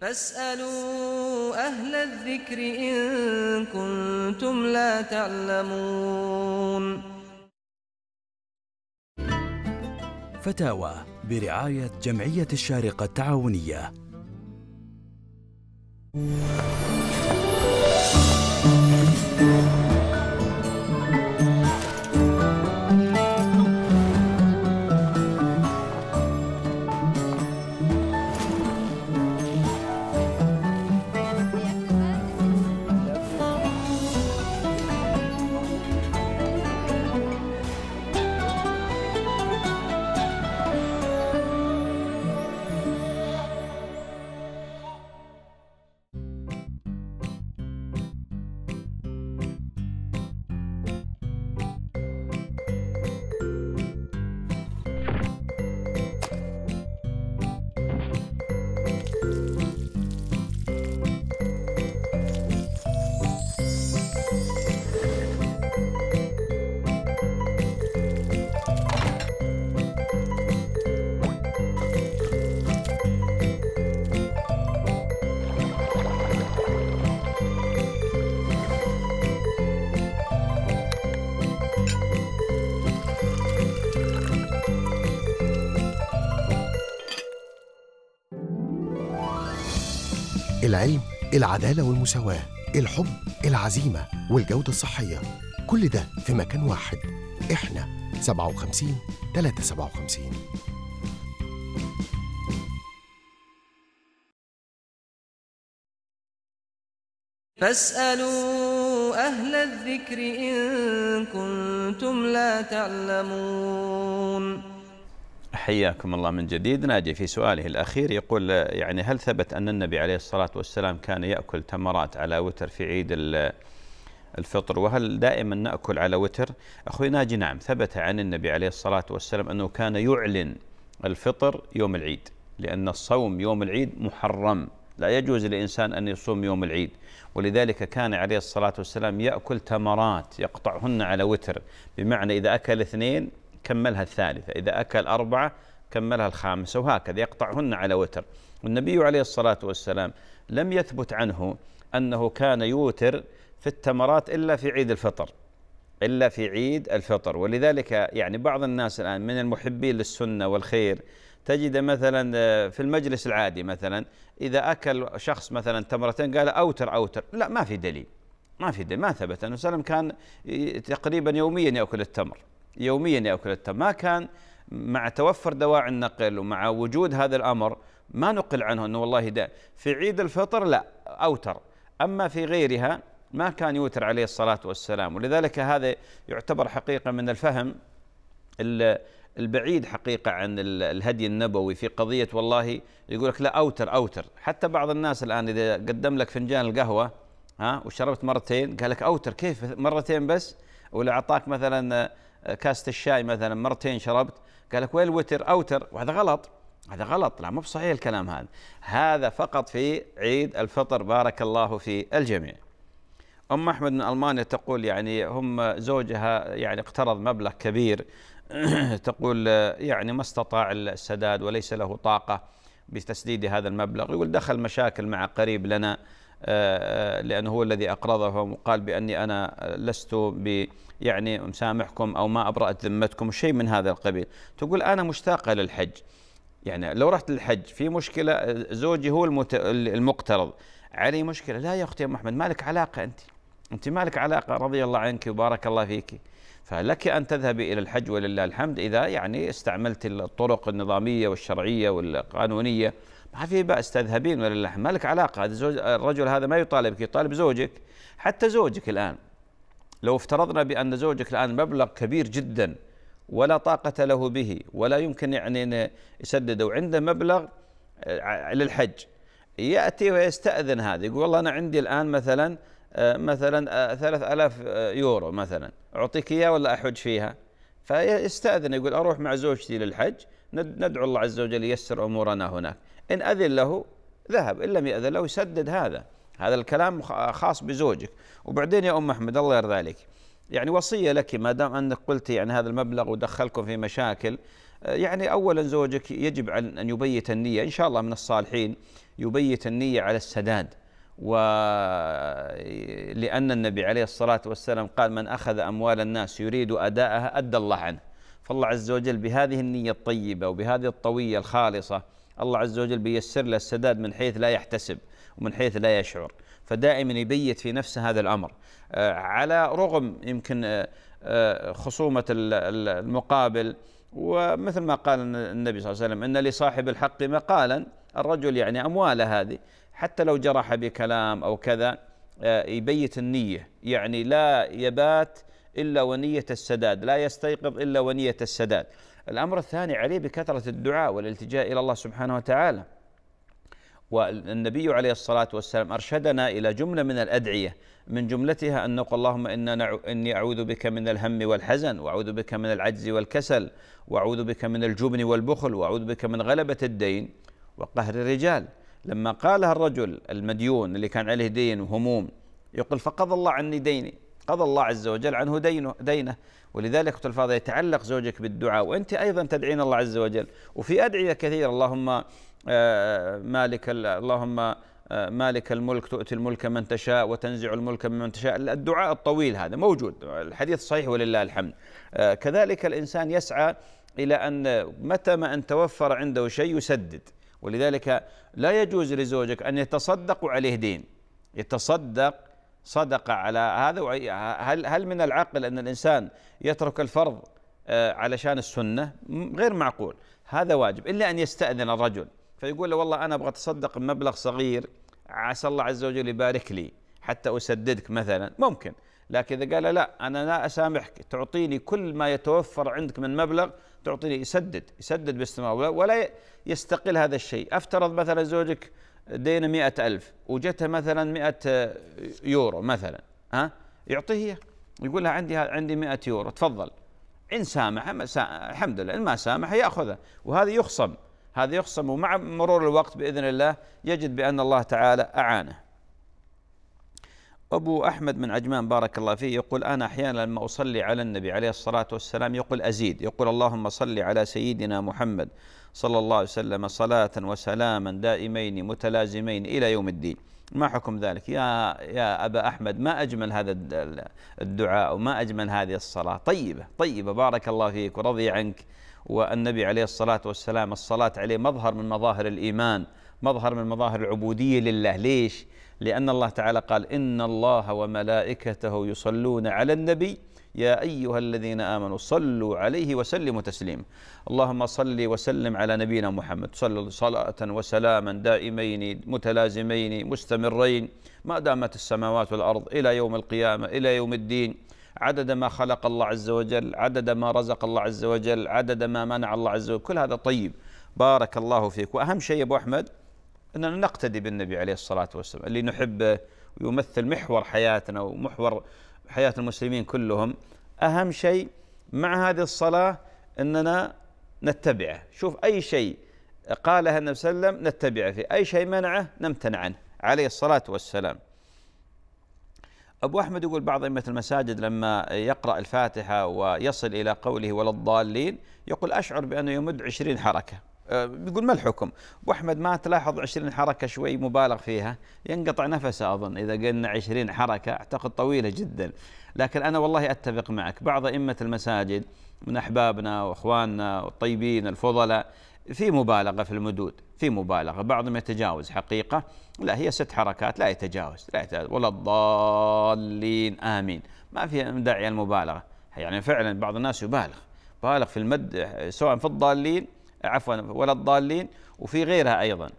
فاسألوا أهل الذكر إن كنتم لا تعلمون فتاوى برعاية جمعية الشارقة التعاونية you المساواة الحب العزيمة والجودة الصحية كل ده في مكان واحد احنا 57 357فاسألوا أهل الذكر إن كنتم لا تعلمون حياكم الله من جديد ناجي في سؤاله الأخير يقول يعني هل ثبت أن النبي عليه الصلاة والسلام كان يأكل تمرات على وتر في عيد الفطر وهل دائما نأكل على وتر أخوي ناجي نعم ثبت عن النبي عليه الصلاة والسلام أنه كان يعلن الفطر يوم العيد لأن الصوم يوم العيد محرم لا يجوز للإنسان أن يصوم يوم العيد ولذلك كان عليه الصلاة والسلام يأكل تمرات يقطعهن على وتر بمعنى إذا أكل اثنين كملها الثالثة إذا أكل أربعة كملها الخامسة وهكذا يقطعهن على وتر والنبي عليه الصلاة والسلام لم يثبت عنه أنه كان يوتر في التمرات إلا في عيد الفطر إلا في عيد الفطر ولذلك يعني بعض الناس الآن من المحبين للسنة والخير تجد مثلا آه، في المجلس العادي مثلا إذا أكل شخص مثلا تمرتين قال أوتر أوتر لا ما في دليل ما في دليل ما ثبت أنه سلم كان تقريبا يوميا يأكل التمر يوميا يأكل التمر ما كان مع توفر دواعي النقل ومع وجود هذا الأمر ما نقل عنه أنه والله ده في عيد الفطر لا أوتر أما في غيرها ما كان يوتر عليه الصلاة والسلام ولذلك هذا يعتبر حقيقة من الفهم البعيد حقيقة عن الهدي النبوي في قضية والله يقول لك لا أوتر أوتر حتى بعض الناس الآن إذا قدم لك فنجان القهوة ها وشربت مرتين قال لك أوتر كيف مرتين بس ولا أعطاك مثلا كاسه الشاي مثلا مرتين شربت قال لك وين الوتر اوتر وهذا غلط هذا غلط لا مو بصحيح الكلام هذا هذا فقط في عيد الفطر بارك الله في الجميع ام احمد من المانيا تقول يعني هم زوجها يعني اقترض مبلغ كبير <clears throat> تقول يعني ما استطاع السداد وليس له طاقه بتسديد هذا المبلغ يقول دخل مشاكل مع قريب لنا آه، آه، لأنه هو الذي أقرضهم وقال بأني أنا لست ب يعني مسامحكم أو ما أبرأت ذمتكم شيء من هذا القبيل تقول أنا مشتاقة للحج يعني لو رحت للحج في مشكلة آه، زوجي هو المت... المقترض علي مشكلة لا يا أختي يا محمد ما لك علاقة أنت أنت ما لك علاقة رضي الله عنك وبارك الله فيك فلك أن تذهبي إلى الحج ولله الحمد إذا يعني استعملت الطرق النظامية والشرعية والقانونية ما في بأس تذهبين لا ما لك علاقة هذا زوج الرجل هذا ما يطالبك يطالب زوجك حتى زوجك الآن لو افترضنا بأن زوجك الآن مبلغ كبير جدا ولا طاقة له به ولا يمكن يعني يسدده وعنده مبلغ آه، للحج يأتي ويستأذن هذا يقول والله أنا عندي الآن مثلا آه، مثلا آه، ثلاث ألاف يورو مثلا أعطيك إياه ولا أحج فيها فيستأذن يقول أروح مع زوجتي للحج ندعو الله عز وجل ييسر أمورنا هناك إن أذن له ذهب إن لم يأذن له يسدد هذا هذا الكلام خاص بزوجك وبعدين يا أم أحمد الله يرضى عليك يعني وصية لك ما دام أنك قلت يعني هذا المبلغ ودخلكم في مشاكل آه، يعني أولا زوجك يجب أن يبيت النية إن شاء الله من الصالحين يبيت النية على السداد ولأن النبي عليه الصلاة والسلام قال من أخذ أموال الناس يريد أداءها أدى الله عنه فالله عز وجل بهذه النية الطيبة وبهذه الطوية الخالصة الله عز وجل بيسر له السداد من حيث لا يحتسب ومن حيث لا يشعر فدائما يبيت في نفسه هذا الأمر آه، على رغم يمكن آه، آه، خصومة المقابل ومثل ما قال النبي صلى الله عليه وسلم إن لصاحب الحق مقالا الرجل يعني أمواله هذه حتى لو جرح بكلام أو كذا يبيت النية يعني لا يبات إلا ونية السداد لا يستيقظ إلا ونية السداد الأمر الثاني عليه بكثرة الدعاء والالتجاء إلى الله سبحانه وتعالى والنبي عليه الصلاة والسلام أرشدنا إلى جملة من الأدعية من جملتها أن نقول اللهم إن إني أعوذ بك من الهم والحزن وأعوذ بك من العجز والكسل وأعوذ بك من الجبن والبخل وأعوذ بك من غلبة الدين وقهر الرجال لما قالها الرجل المديون اللي كان عليه دين وهموم يقول فقضى الله عني ديني قضى الله عز وجل عنه دينه, دينه ولذلك قلت الفاضل يتعلق زوجك بالدعاء وانت ايضا تدعين الله عز وجل وفي ادعيه كثيره اللهم آه، مالك اللهم آه، مالك الملك تؤتي الملك من تشاء وتنزع الملك ممن تشاء الدعاء الطويل هذا موجود الحديث صحيح ولله الحمد آه، كذلك الإنسان يسعى إلى أن متى ما أن توفر عنده شيء يسدد ولذلك لا يجوز لزوجك أن يتصدق عليه دين يتصدق صدقة على هذا هل هل من العقل أن الإنسان يترك الفرض آه، علشان السنة غير معقول هذا واجب إلا أن يستأذن الرجل فيقول له والله أنا أبغى أتصدق بمبلغ صغير عسى الله عز وجل يبارك لي حتى أسددك مثلا ممكن لكن إذا قال لا أنا لا أسامحك تعطيني كل ما يتوفر عندك من مبلغ تعطيني يسدد يسدد باستمرار ولا يستقل هذا الشيء أفترض مثلا زوجك دين مئة ألف وجته مثلا مئة يورو مثلا ها يعطيه إياه يقول لها عندي عندي 100 يورو تفضل ان سامح الحمد لله ان ما سامح ياخذه وهذا يخصم هذا يخصم ومع مرور الوقت باذن الله يجد بان الله تعالى اعانه. ابو احمد من عجمان بارك الله فيه يقول انا احيانا لما اصلي على النبي عليه الصلاه والسلام يقول ازيد يقول اللهم صل على سيدنا محمد صلى الله عليه وسلم صلاة وسلاما دائمين متلازمين إلى يوم الدين ما حكم ذلك يا يا أبا أحمد ما أجمل هذا الدعاء وما أجمل هذه الصلاة طيبة طيبة بارك الله فيك ورضي عنك والنبي عليه الصلاة والسلام الصلاة عليه مظهر من مظاهر الإيمان مظهر من مظاهر العبودية لله ليش؟ لأن الله تعالى قال إن الله وملائكته يصلون على النبي يا أيها الذين آمنوا صلوا عليه وسلموا تسليم اللهم صل وسلم على نبينا محمد صل صلاة وسلاما دائمين متلازمين مستمرين ما دامت السماوات والأرض إلى يوم القيامة إلى يوم الدين عدد ما خلق الله عز وجل عدد ما رزق الله عز وجل عدد ما منع الله عز وجل كل هذا طيب بارك الله فيك وأهم شيء يا أبو أحمد أننا نقتدي بالنبي عليه الصلاة والسلام اللي نحبه ويمثل محور حياتنا ومحور حياة المسلمين كلهم أهم شيء مع هذه الصلاة أننا نتبعه شوف أي شيء قالها النبي صلى الله عليه وسلم نتبعه فيه أي شيء منعه نمتنع عنه عليه الصلاة والسلام أبو أحمد يقول بعض أئمة المساجد لما يقرأ الفاتحة ويصل إلى قوله ولا الضالين يقول أشعر بأنه يمد عشرين حركة آه، بيقول ما الحكم احمد ما تلاحظ 20 حركه شوي مبالغ فيها ينقطع نفسه اظن اذا قلنا 20 حركه اعتقد طويله جدا لكن انا والله اتفق معك بعض ائمه المساجد من احبابنا واخواننا والطيبين الفضلاء في مبالغه في المدود في مبالغه بعضهم يتجاوز حقيقه لا هي ست حركات لا يتجاوز لا يتجاوز ولا الضالين امين ما في داعي المبالغه يعني فعلا بعض الناس يبالغ بالغ في المد سواء في الضالين عفوا ولا الضالين وفي غيرها أيضا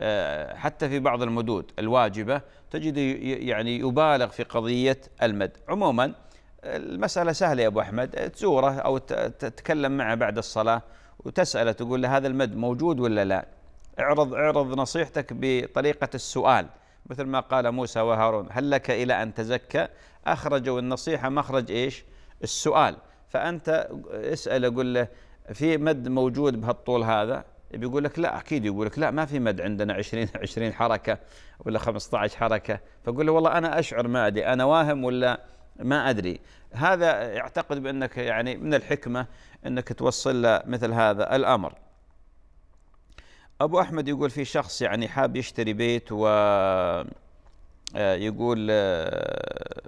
آه، حتى في بعض المدود الواجبة تجد يعني يبالغ في قضية المد عموما المسألة سهلة يا أبو أحمد تزوره أو تتكلم معه بعد الصلاة وتسأله تقول له هذا المد موجود ولا لا اعرض اعرض نصيحتك بطريقة السؤال مثل ما قال موسى وهارون هل لك إلى أن تزكى أخرجوا النصيحة مخرج إيش السؤال فأنت اسأله قل له في مد موجود بهالطول هذا بيقول لك لا اكيد يقول لك لا ما في مد عندنا 20 20 <laughs> حركه ولا 15 حركه فقول له والله انا اشعر ما ادري انا واهم ولا ما ادري هذا يعتقد بانك يعني من الحكمه انك توصل له مثل هذا الامر ابو احمد يقول في شخص يعني حاب يشتري بيت و آه، يقول آه،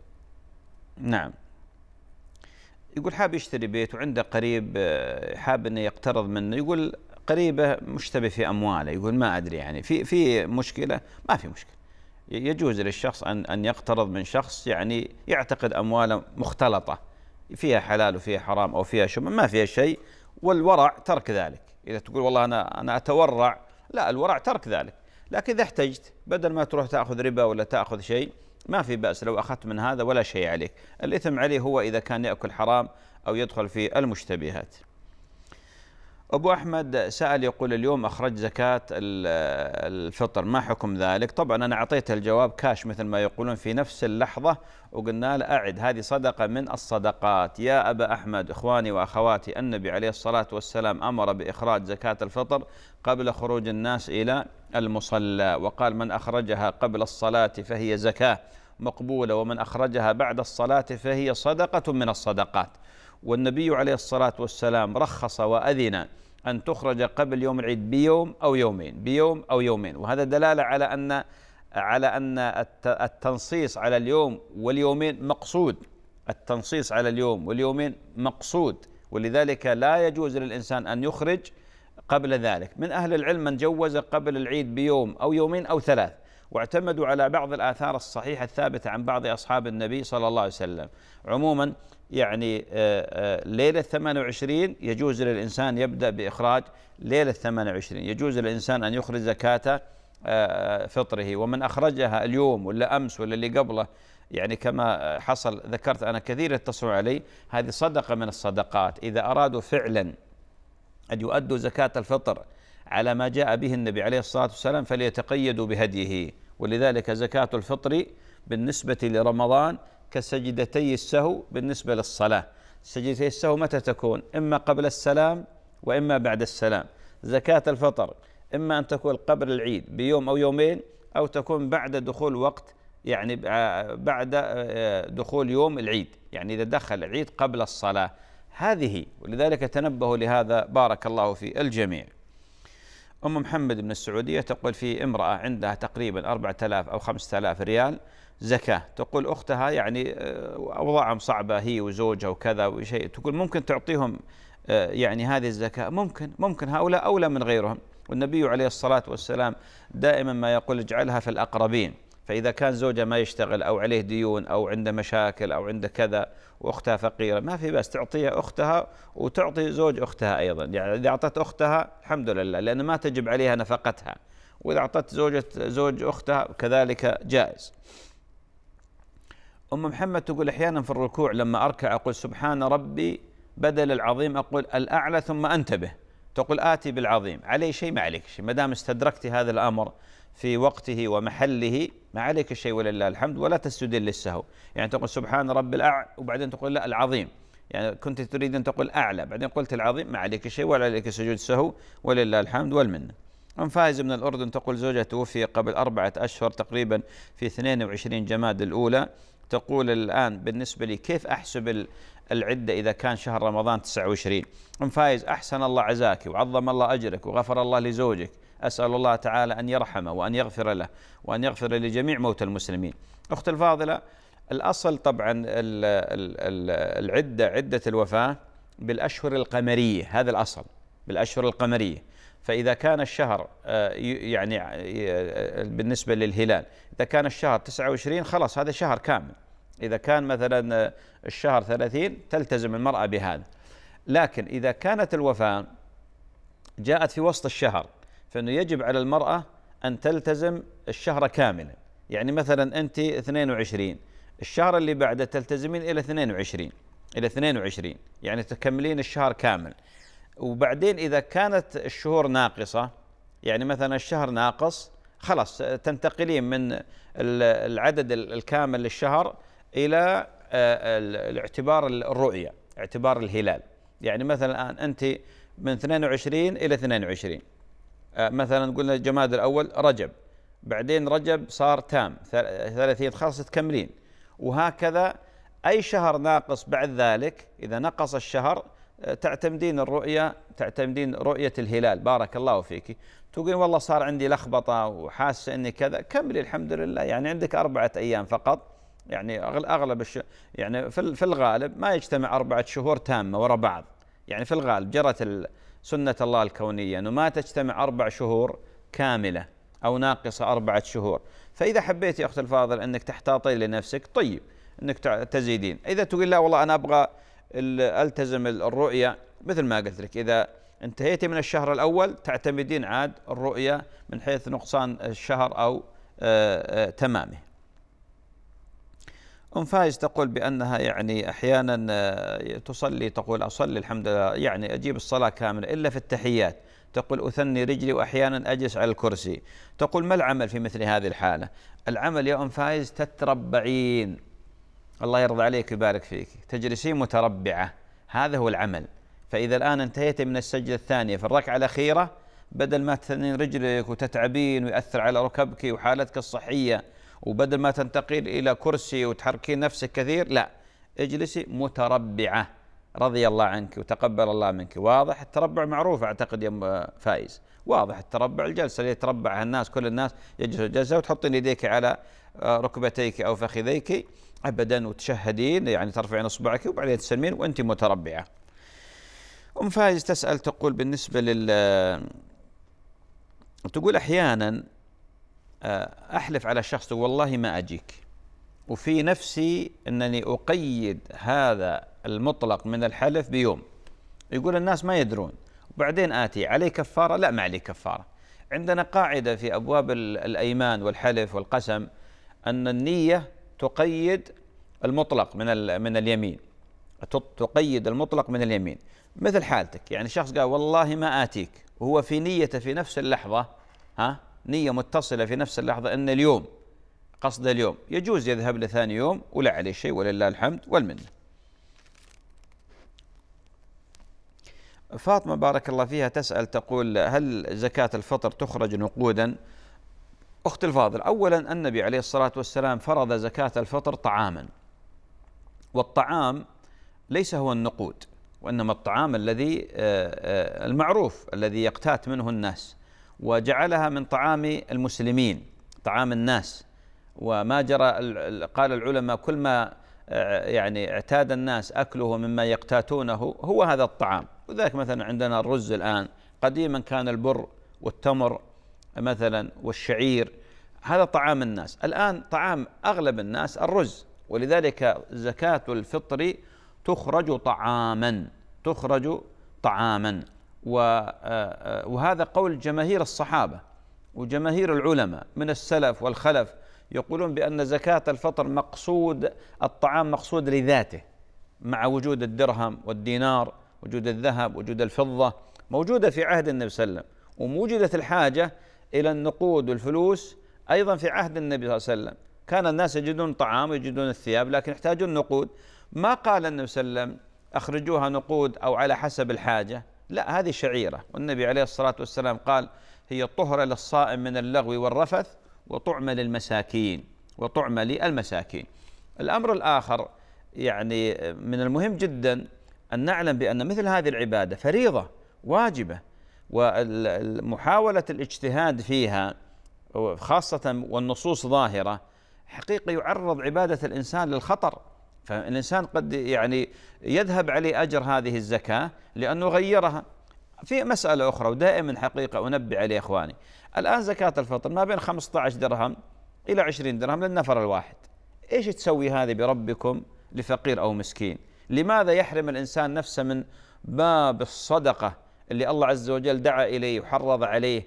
نعم يقول حاب يشتري بيت وعنده قريب آه، حاب انه يقترض منه يقول قريبه مشتبه في امواله يقول ما ادري يعني في في مشكله ما في مشكله يجوز للشخص ان ان يقترض من شخص يعني يعتقد امواله مختلطه فيها حلال وفيها حرام او فيها شبه ما فيها شيء والورع ترك ذلك اذا تقول والله انا انا اتورع لا الورع ترك ذلك لكن اذا احتجت بدل ما تروح تاخذ ربا ولا تاخذ شيء ما في بأس لو أخذت من هذا ولا شيء عليك الإثم عليه هو إذا كان يأكل حرام أو يدخل في المشتبهات أبو أحمد سأل يقول اليوم أخرج زكاة الفطر ما حكم ذلك طبعا أنا أعطيته الجواب كاش مثل ما يقولون في نفس اللحظة وقلنا له أعد هذه صدقة من الصدقات يا أبا أحمد إخواني وأخواتي النبي عليه الصلاة والسلام أمر بإخراج زكاة الفطر قبل خروج الناس إلى المصلى وقال من أخرجها قبل الصلاة فهي زكاة مقبولة ومن أخرجها بعد الصلاة فهي صدقة من الصدقات والنبي عليه الصلاة والسلام رخص وأذن أن تخرج قبل يوم العيد بيوم أو يومين بيوم أو يومين وهذا دلالة على أن على أن التنصيص على اليوم واليومين مقصود التنصيص على اليوم واليومين مقصود ولذلك لا يجوز للإنسان أن يخرج قبل ذلك من أهل العلم من جوز قبل العيد بيوم أو يومين أو ثلاث واعتمدوا على بعض الآثار الصحيحة الثابتة عن بعض أصحاب النبي صلى الله عليه وسلم عموما يعني آه، آه، ليلة 28 يجوز للإنسان يبدأ بإخراج ليلة 28 يجوز للإنسان أن يخرج زكاة آه، فطره ومن أخرجها اليوم ولا أمس ولا اللي قبله يعني كما حصل ذكرت أنا كثير اتصلوا علي هذه صدقة من الصدقات إذا أرادوا فعلا أن يؤدوا زكاة الفطر على ما جاء به النبي عليه الصلاة والسلام فليتقيدوا بهديه ولذلك زكاة الفطر بالنسبة لرمضان كسجدتي السهو بالنسبة للصلاة سجدتي السهو متى تكون إما قبل السلام وإما بعد السلام زكاة الفطر إما أن تكون قبل العيد بيوم أو يومين أو تكون بعد دخول وقت يعني آه، بعد آه، دخول يوم العيد يعني إذا دخل العيد قبل الصلاة هذه ولذلك تنبهوا لهذا بارك الله في الجميع أم محمد من السعودية تقول في امرأة عندها تقريبا 4000 أو 5000 ريال زكاة تقول أختها يعني آه، أوضاعهم صعبة هي وزوجها وكذا وشيء تقول ممكن تعطيهم آه، يعني هذه الزكاة ممكن ممكن هؤلاء أولى من غيرهم والنبي عليه الصلاة والسلام دائما ما يقول اجعلها في الأقربين فإذا كان زوجها ما يشتغل أو عليه ديون أو عنده مشاكل أو عنده كذا وأختها فقيرة ما في بس تعطيها أختها وتعطي زوج أختها أيضا يعني إذا أعطت أختها الحمد لله لأن ما تجب عليها نفقتها وإذا أعطت زوجة زوج أختها كذلك جائز أم محمد تقول أحيانا في الركوع لما أركع أقول سبحان ربي بدل العظيم أقول الأعلى ثم أنتبه تقول آتي بالعظيم علي شيء ما عليك شيء ما دام استدركت هذا الأمر في وقته ومحله ما عليك شيء ولله الحمد ولا تستدل للسهو يعني تقول سبحان رب الأعلى وبعدين تقول لا العظيم يعني كنت تريد أن تقول أعلى بعدين قلت العظيم ما عليك شيء ولا عليك سجود سهو ولله الحمد والمنة أم فائز من الأردن تقول زوجها توفي قبل أربعة أشهر تقريبا في 22 جماد الأولى تقول الآن بالنسبة لي كيف أحسب العدة إذا كان شهر رمضان 29 أم فايز أحسن الله عزاك وعظم الله أجرك وغفر الله لزوجك أسأل الله تعالى أن يرحمه وأن يغفر له وأن يغفر لجميع موتى المسلمين أخت الفاضلة الأصل طبعا العدة عدة الوفاة بالأشهر القمرية هذا الأصل بالأشهر القمرية فإذا كان الشهر آه، يعني آه، بالنسبة للهلال إذا كان الشهر 29 خلاص هذا شهر كامل إذا كان مثلا الشهر ثلاثين تلتزم المرأة بهذا لكن إذا كانت الوفاة جاءت في وسط الشهر فإنه يجب على المرأة أن تلتزم الشهر كاملا يعني مثلا أنت 22 الشهر اللي بعده تلتزمين إلى 22 إلى 22 يعني تكملين الشهر كامل وبعدين إذا كانت الشهور ناقصة يعني مثلا الشهر ناقص خلاص تنتقلين من العدد الكامل للشهر الى آه، الاعتبار الرؤيه اعتبار الهلال يعني مثلا الان انت من 22 الى 22 آه، مثلا قلنا جماد الاول رجب بعدين رجب صار تام 30 خلاص تكملين وهكذا اي شهر ناقص بعد ذلك اذا نقص الشهر آه، تعتمدين الرؤيه تعتمدين رؤيه الهلال بارك الله فيك تقولين والله صار عندي لخبطه وحاسه اني كذا كملي الحمد لله يعني عندك اربعه ايام فقط يعني اغلب الش... يعني في الغالب ما يجتمع اربعه شهور تامه ورا بعض يعني في الغالب جرت سنه الله الكونيه انه ما تجتمع اربع شهور كامله او ناقصه اربعه شهور فاذا حبيت يا اخت الفاضل انك تحتاطين لنفسك طيب انك تزيدين اذا تقول لا والله انا ابغى التزم الرؤيه مثل ما قلت لك اذا انتهيتي من الشهر الاول تعتمدين عاد الرؤيه من حيث نقصان الشهر او آه، آه، تمامه أم فايز تقول بأنها يعني أحيانا آه، تصلي تقول أصلي الحمد لله يعني أجيب الصلاة كاملة إلا في التحيات تقول أثني رجلي وأحيانا أجلس على الكرسي تقول ما العمل في مثل هذه الحالة العمل يا أم فايز تتربعين الله يرضى عليك ويبارك فيك تجلسين متربعة هذا هو العمل فإذا الآن انتهيت من السجدة الثانية في الركعة الأخيرة بدل ما تثنين رجلك وتتعبين ويأثر على ركبك وحالتك الصحية وبدل ما تنتقل إلى كرسي وتحركين نفسك كثير لا اجلسي متربعة رضي الله عنك وتقبل الله منك واضح التربع معروف أعتقد يا فايز واضح التربع الجلسة اللي يتربعها الناس كل الناس يجلس جلسة وتحطين يديك على ركبتيك أو فخذيك أبدا وتشهدين يعني ترفعين إصبعك وبعدين تسلمين وأنت متربعة أم فايز تسأل تقول بالنسبة لل تقول أحيانا آه، أحلف على شخص والله ما أجيك وفي نفسي أنني أقيد هذا المطلق من الحلف بيوم يقول الناس ما يدرون وبعدين آتي عليه كفارة لا ما عليه كفارة عندنا قاعدة في أبواب الأيمان والحلف والقسم أن النية تقيد المطلق من من اليمين تقيد المطلق من اليمين مثل حالتك يعني شخص قال والله ما آتيك وهو في نيته في نفس اللحظة ها نية متصلة في نفس اللحظة أن اليوم قصد اليوم يجوز يذهب لثاني يوم ولا عليه شيء ولله الحمد والمنة فاطمة بارك الله فيها تسأل تقول هل زكاة الفطر تخرج نقودا أخت الفاضل أولا النبي عليه الصلاة والسلام فرض زكاة الفطر طعاما والطعام ليس هو النقود وإنما الطعام الذي آه، آه، المعروف الذي يقتات منه الناس وجعلها من طعام المسلمين طعام الناس وما جرى قال العلماء كل ما آه، يعني اعتاد الناس اكله مما يقتاتونه هو هذا الطعام وذلك مثلا عندنا الرز الان قديما كان البر والتمر مثلا والشعير هذا طعام الناس الان طعام اغلب الناس الرز ولذلك زكاه الفطر تخرج طعاما تخرج طعاما آه، آه، وهذا قول جماهير الصحابة وجماهير العلماء من السلف والخلف يقولون بأن زكاة الفطر مقصود الطعام مقصود لذاته مع وجود الدرهم والدينار وجود الذهب وجود الفضة موجودة في عهد النبي صلى الله عليه وسلم وموجدت الحاجة إلى النقود والفلوس أيضا في عهد النبي صلى الله عليه وسلم كان الناس يجدون طعام ويجدون الثياب لكن يحتاجون نقود ما قال النبي صلى الله عليه وسلم أخرجوها نقود أو على حسب الحاجة لا هذه شعيرة والنبي عليه الصلاة والسلام قال هي طهرة للصائم من اللغو والرفث وطعمه للمساكين وطعمه للمساكين الأمر الآخر يعني من المهم جدا أن نعلم بأن مثل هذه العبادة فريضة واجبة ومحاولة الاجتهاد فيها خاصة والنصوص ظاهرة حقيقة يعرض عبادة الإنسان للخطر فالإنسان قد يعني يذهب عليه أجر هذه الزكاة لأنه غيرها في مسألة أخرى ودائما حقيقة أنبه عليه إخواني الآن زكاة الفطر ما بين 15 درهم إلى 20 درهم للنفر الواحد إيش تسوي هذه بربكم لفقير أو مسكين لماذا يحرم الإنسان نفسه من باب الصدقة اللي الله عز وجل دعا إليه وحرض عليه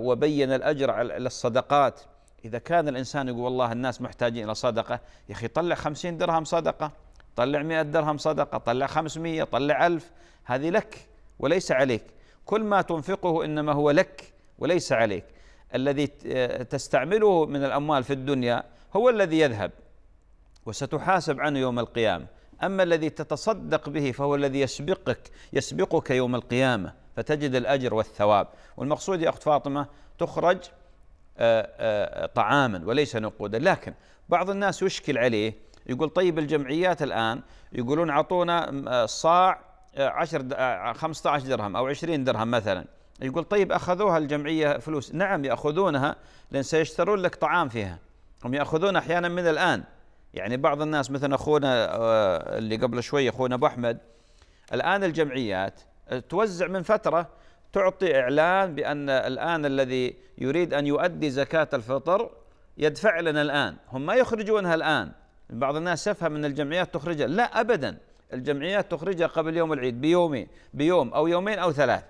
وبين الأجر على الصدقات إذا كان الإنسان يقول والله الناس محتاجين إلى صدقة يا أخي طلع خمسين درهم صدقة طلع مئة درهم صدقة طلع خمسمية طلع ألف هذه لك وليس عليك كل ما تنفقه إنما هو لك وليس عليك الذي آه، تستعمله من الأموال في الدنيا هو الذي يذهب وستحاسب عنه يوم القيامة أما الذي تتصدق به فهو الذي يسبقك يسبقك يوم القيامة فتجد الأجر والثواب والمقصود يا أخت فاطمة تخرج طعاما وليس نقودا لكن بعض الناس يشكل عليه يقول طيب الجمعيات الآن يقولون عطونا صاع 10 15 درهم أو 20 درهم مثلا يقول طيب أخذوها الجمعية فلوس نعم يأخذونها لأن سيشترون لك طعام فيها هم يأخذون أحيانا من الآن يعني بعض الناس مثلا أخونا آه، اللي قبل شوي أخونا أبو أحمد الآن الجمعيات توزع من فترة تعطي إعلان بأن الآن الذي يريد أن يؤدي زكاة الفطر يدفع لنا الآن هم ما يخرجونها الآن بعض الناس يفهم أن الجمعيات تخرجها لا أبدا الجمعيات تخرجها قبل يوم العيد بيومين بيوم أو يومين أو ثلاث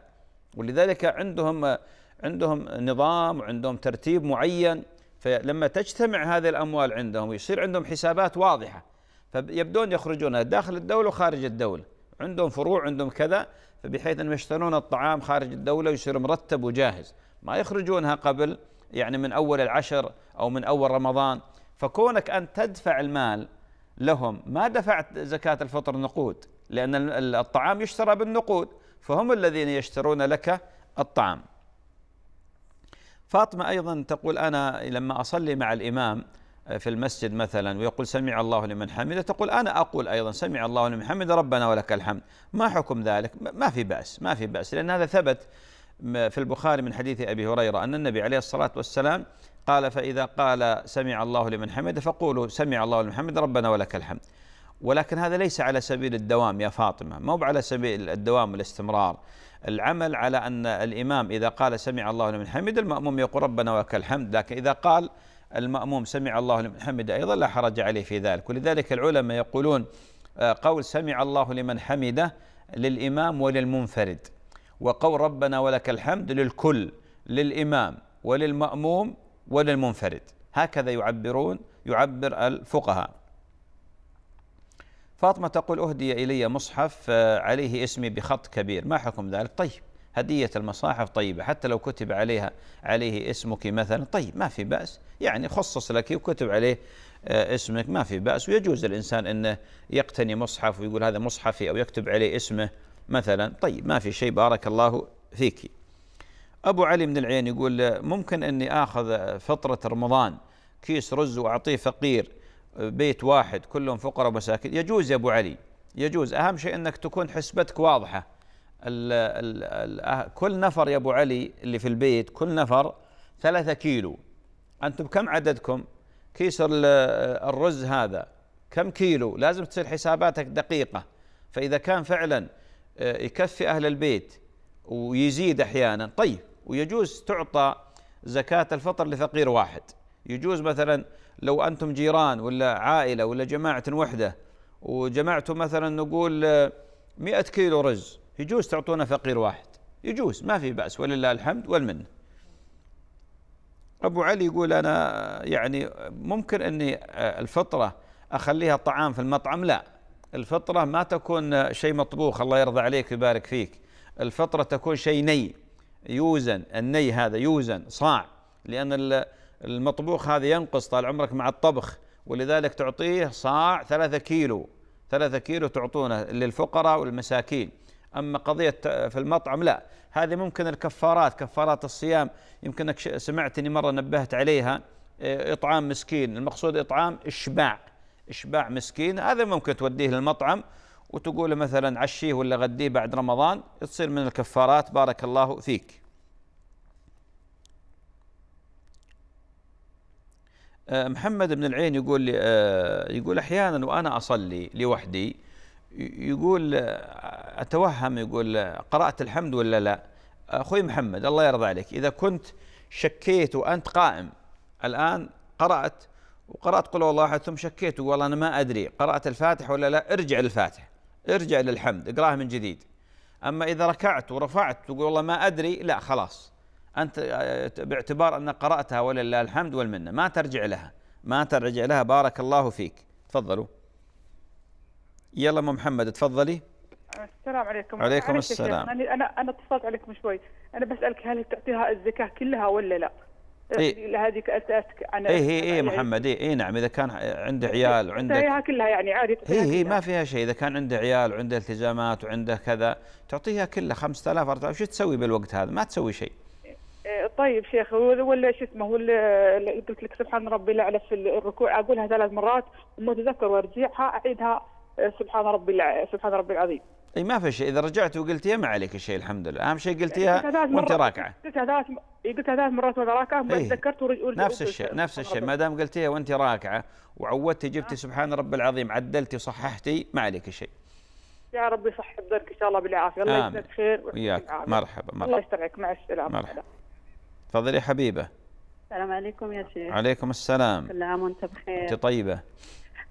ولذلك عندهم عندهم نظام وعندهم ترتيب معين فلما تجتمع هذه الأموال عندهم ويصير عندهم حسابات واضحة فيبدون يخرجونها داخل الدولة وخارج الدولة عندهم فروع عندهم كذا فبحيث انهم يشترون الطعام خارج الدوله ويصير مرتب وجاهز ما يخرجونها قبل يعني من اول العشر او من اول رمضان فكونك ان تدفع المال لهم ما دفعت زكاه الفطر نقود لان الطعام يشترى بالنقود فهم الذين يشترون لك الطعام فاطمه ايضا تقول انا لما اصلي مع الامام في المسجد مثلا ويقول سمع الله لمن حمده تقول انا اقول ايضا سمع الله لمن حمده ربنا ولك الحمد ما حكم ذلك ما في باس ما في باس لان هذا ثبت في البخاري من حديث ابي هريره ان النبي عليه الصلاه والسلام قال فاذا قال سمع الله لمن حمده فقولوا سمع الله لمن حمده ربنا ولك الحمد ولكن هذا ليس على سبيل الدوام يا فاطمه مو على سبيل الدوام والاستمرار العمل على ان الامام اذا قال سمع الله لمن حمده الماموم يقول ربنا ولك الحمد لكن اذا قال المأموم سمع الله لمن حمده أيضا لا حرج عليه في ذلك ولذلك العلماء يقولون آه، قول سمع الله لمن حمده للإمام وللمنفرد وقول ربنا ولك الحمد للكل للإمام وللمأموم وللمنفرد هكذا يعبرون يعبر الفقهاء فاطمة تقول أهدي إلي مصحف آه، عليه اسمي بخط كبير ما حكم ذلك طيب هدية المصاحف طيبة حتى لو كتب عليها عليه اسمك مثلا طيب ما في بأس يعني خصص لك وكتب عليه آه، اسمك ما في بأس ويجوز الإنسان أنه يقتني مصحف ويقول هذا مصحفي أو يكتب عليه اسمه مثلا طيب ما في شيء بارك الله فيك أبو علي من العين يقول آه، ممكن أني آخذ فطرة رمضان كيس رز وأعطيه فقير آه، بيت واحد كلهم فقراء ومساكين يجوز يا أبو علي يجوز أهم شيء أنك تكون حسبتك واضحة ال ال أه، كل نفر يا ابو علي اللي في البيت كل نفر ثلاثة كيلو انتم كم عددكم كيس الرز هذا كم كيلو لازم تصير حساباتك دقيقة فإذا كان فعلا آه، يكفي أهل البيت ويزيد أحيانا طيب ويجوز تعطى زكاة الفطر لفقير واحد يجوز مثلا لو أنتم جيران ولا عائلة ولا جماعة وحدة وجمعتم مثلا نقول آه، مئة كيلو رز يجوز تعطونا فقير واحد يجوز ما في بأس ولله الحمد والمنة أبو علي يقول أنا يعني ممكن أني آه، الفطرة أخليها طعام في المطعم لا الفطرة ما تكون آه، شيء مطبوخ الله يرضى عليك ويبارك فيك الفطرة تكون شيء ني يوزن الني هذا يوزن صاع لأن المطبوخ هذا ينقص طال عمرك مع الطبخ ولذلك تعطيه صاع ثلاثة كيلو ثلاثة كيلو تعطونه للفقراء والمساكين أما قضية آه، في المطعم لا هذه ممكن الكفارات كفارات الصيام يمكنك سمعتني مرة نبهت عليها آه، إطعام مسكين المقصود إطعام إشباع إشباع مسكين هذا ممكن توديه للمطعم وتقول مثلا عشيه ولا غديه بعد رمضان تصير من الكفارات بارك الله فيك آه، محمد بن العين يقول يقول احيانا وانا اصلي لوحدي يقول اتوهم يقول قرات الحمد ولا لا؟ اخوي محمد الله يرضى عليك اذا كنت شكيت وانت قائم الان قرات وقرات قل الله احد ثم شكيت والله انا ما ادري قرات الفاتح ولا لا؟ ارجع للفاتح ارجع للحمد اقراها من جديد اما اذا ركعت ورفعت تقول والله ما ادري لا خلاص انت آه، باعتبار انك قراتها ولله الحمد والمنه ما ترجع لها ما ترجع لها بارك الله فيك تفضلوا يلا ام محمد تفضلي السلام عليكم عليكم السلام انا انا اتصلت عليكم شوي انا بسالك هل تعطيها الزكاه كلها ولا لا؟ إيه لهذيك يعني سالتك عن اي اي إيه، اي محمد اي إيه نعم اذا كان عنده إيه، عيال وعنده تعطيها كلها يعني عادي هي اي إيه، ما فيها شيء اذا كان عنده عيال وعنده التزامات وعنده كذا تعطيها كلها 5000 4000 شو تسوي بالوقت هذا؟ ما تسوي شيء. طيب شيخ ولا شو اسمه قلت لك سبحان ربي الاعلى في الركوع اقولها ثلاث مرات ومتذكر وارجعها اعيدها إيه، سبحان ربي سبحان ربي العظيم اي ما في شيء اذا رجعت وقلتيها ما عليك شيء الحمد لله اهم شيء قلتيها يعني وانت راكعه قلتها ثلاث قلتها ثلاث مرات وانا راكعه ما تذكرت ورجعت نفس الشيء نفس الشيء ما دام قلتيها وانت راكعه وعودتي جبتي آه. سبحان ربي العظيم عدلتي وصححتي ما عليك شيء يا ربي صح بدرك ان شاء الله بالعافيه الله يجزاك خير وياك مرحبا مرحبا الله يسترعك مع السلامه مرحبا تفضلي حبيبه السلام عليكم يا شيخ عليكم السلام كل عام وانت بخير انت طيبه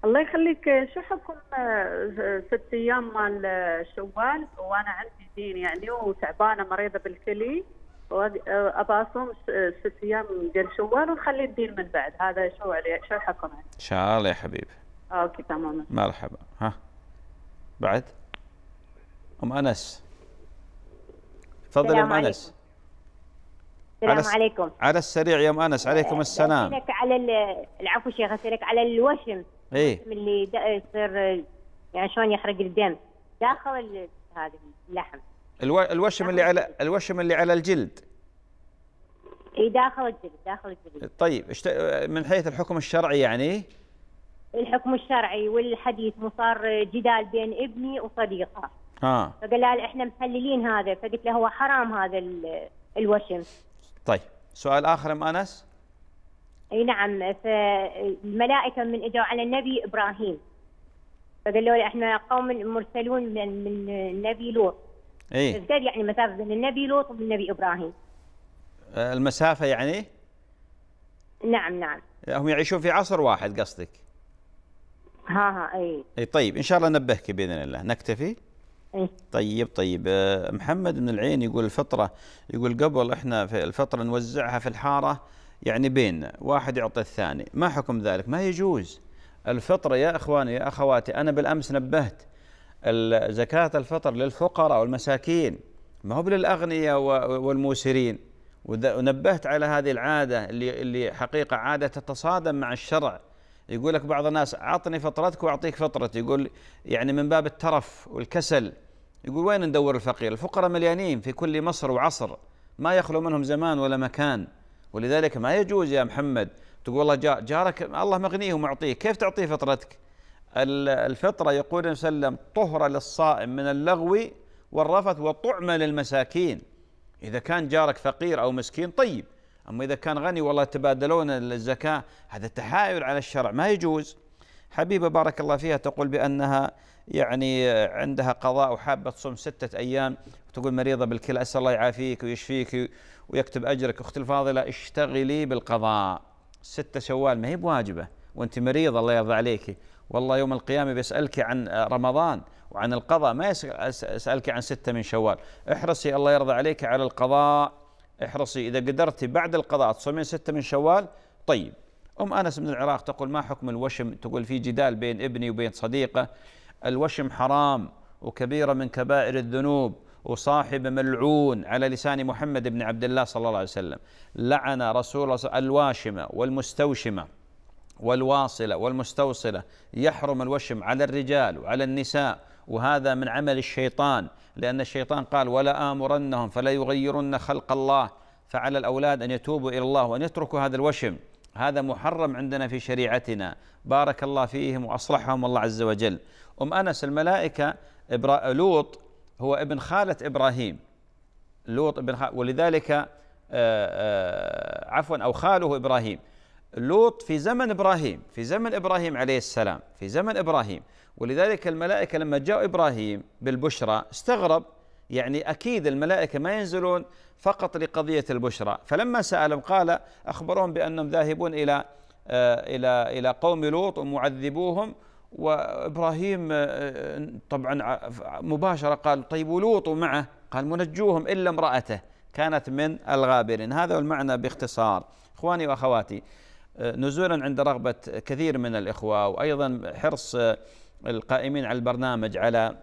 الله يخليك شو حكم آه، ست ايام مال آه، شوال وانا عندي دين يعني وتعبانه مريضه بالكلي وابى آه، اصوم ست ايام قبل شوال ونخلي الدين من بعد هذا شو علي شو حكم ان شاء الله يا حبيبي اوكي تمام مرحبا ها بعد ام انس تفضل ام انس السلام عليكم على السريع يا ام انس عليكم السلام على العفو شيخ اسالك على الوشم ايه اللي يصير يعني شلون يحرق الدم داخل هذا اللحم الو... الوشم اللي على الوشم اللي على الجلد اي داخل الجلد داخل الجلد طيب اشت... من حيث الحكم الشرعي يعني الحكم الشرعي والحديث مصار جدال بين ابني وصديقه اه فقال لها احنا محللين هذا فقلت له هو حرام هذا الوشم طيب سؤال اخر ام انس اي نعم فالملائكه من اجوا على النبي ابراهيم فقالوا له احنا قوم مرسلون من من النبي لوط اي تزداد يعني مسافه بين النبي لوط وبين النبي ابراهيم أه، المسافه يعني؟ نعم نعم هم يعيشون في عصر واحد قصدك؟ ها ها اي اي طيب ان شاء الله نبهك باذن الله نكتفي؟ إيه؟ طيب طيب أه، محمد من العين يقول الفطره يقول قبل احنا في الفطره نوزعها في الحاره يعني بيننا واحد يعطي الثاني ما حكم ذلك ما يجوز الفطر يا إخواني يا أخواتي أنا بالأمس نبهت زكاة الفطر للفقراء والمساكين ما هو للأغنياء والموسرين ونبهت على هذه العادة اللي, اللي حقيقة عادة تتصادم مع الشرع يقول لك بعض الناس أعطني فطرتك وأعطيك فطرتي يقول يعني من باب الترف والكسل يقول وين ندور الفقير الفقراء مليانين في كل مصر وعصر ما يخلو منهم زمان ولا مكان ولذلك ما يجوز يا محمد تقول والله جارك الله مغنيه ومعطيه كيف تعطيه فطرتك الفطرة يقول النبي صلى الله عليه وسلم طهرة للصائم من اللغو والرفث وطعمة للمساكين إذا كان جارك فقير أو مسكين طيب أما إذا كان غني والله تبادلون الزكاة هذا تحايل على الشرع ما يجوز حبيبة بارك الله فيها تقول بأنها يعني عندها قضاء وحابة تصوم ستة أيام وتقول مريضة بالكلى أسأل الله يعافيك ويشفيك ويكتب أجرك أختي الفاضلة اشتغلي بالقضاء ستة شوال ما هي بواجبة وأنت مريضة الله يرضى عليك والله يوم القيامة بيسألك عن رمضان وعن القضاء ما يسألك عن ستة من شوال احرصي الله يرضى عليك على القضاء احرصي إذا قدرتي بعد القضاء تصومين ستة من شوال طيب أم أنس من العراق تقول ما حكم الوشم تقول في جدال بين ابني وبين صديقه الوشم حرام وكبيرة من كبائر الذنوب وصاحب ملعون على لسان محمد بن عبد الله صلى الله عليه وسلم لعن رسول الله الواشمة والمستوشمة والواصلة والمستوصلة يحرم الوشم على الرجال وعلى النساء وهذا من عمل الشيطان لأن الشيطان قال ولا آمرنهم فلا يغيرن خلق الله فعلى الأولاد أن يتوبوا إلى الله وأن يتركوا هذا الوشم هذا محرم عندنا في شريعتنا بارك الله فيهم وأصلحهم الله عز وجل أم أنس الملائكة إبرا... لوط هو ابن خالة إبراهيم لوط ابن خالة ولذلك آآ آه، آآ آه، عفوا أو خ... إبراهيم لوط في زمن إبراهيم في زمن إبراهيم عليه السلام في زمن إبراهيم ولذلك الملائكة لما جاءوا إبراهيم بالبشرى استغرب يعني أكيد الملائكة ما ينزلون فقط لقضية البشرى فلما سألهم قال أخبرهم بأنهم ذاهبون إلى آه، إلى إلى قوم لوط ومعذبوهم وإبراهيم آه، طبعا مباشرة قال طيب ولوط معه قال منجوهم إلا امرأته كانت من الغابرين هذا هو المعنى باختصار إخواني وأخواتي آه، نزولا عند رغبة كثير من الإخوة وأيضا حرص القائمين على البرنامج على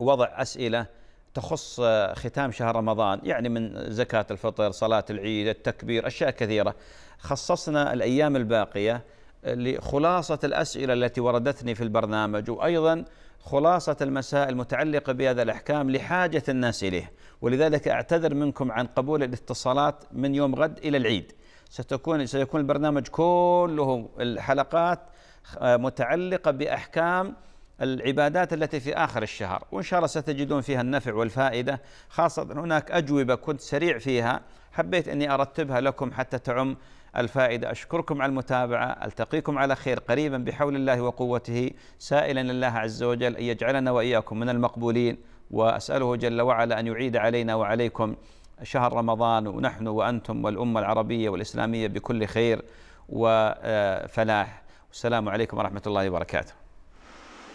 وضع أسئلة تخص ختام شهر رمضان يعني من زكاة الفطر صلاة العيد التكبير أشياء كثيرة خصصنا الأيام الباقية لخلاصة الأسئلة التي وردتني في البرنامج وأيضا خلاصة المسائل المتعلقة بهذا الأحكام لحاجة الناس إليه ولذلك أعتذر منكم عن قبول الاتصالات من يوم غد إلى العيد ستكون سيكون البرنامج كله الحلقات آه، متعلقة بأحكام العبادات التي في آخر الشهر وإن شاء الله ستجدون فيها النفع والفائدة خاصة هناك أجوبة كنت سريع فيها حبيت أني أرتبها لكم حتى تعم الفائدة أشكركم على المتابعة ألتقيكم على خير قريبا بحول الله وقوته سائلا الله عز وجل أن يجعلنا وإياكم من المقبولين وأسأله جل وعلا أن يعيد علينا وعليكم شهر رمضان ونحن وأنتم والأمة العربية والإسلامية بكل خير وفلاح والسلام عليكم ورحمة الله وبركاته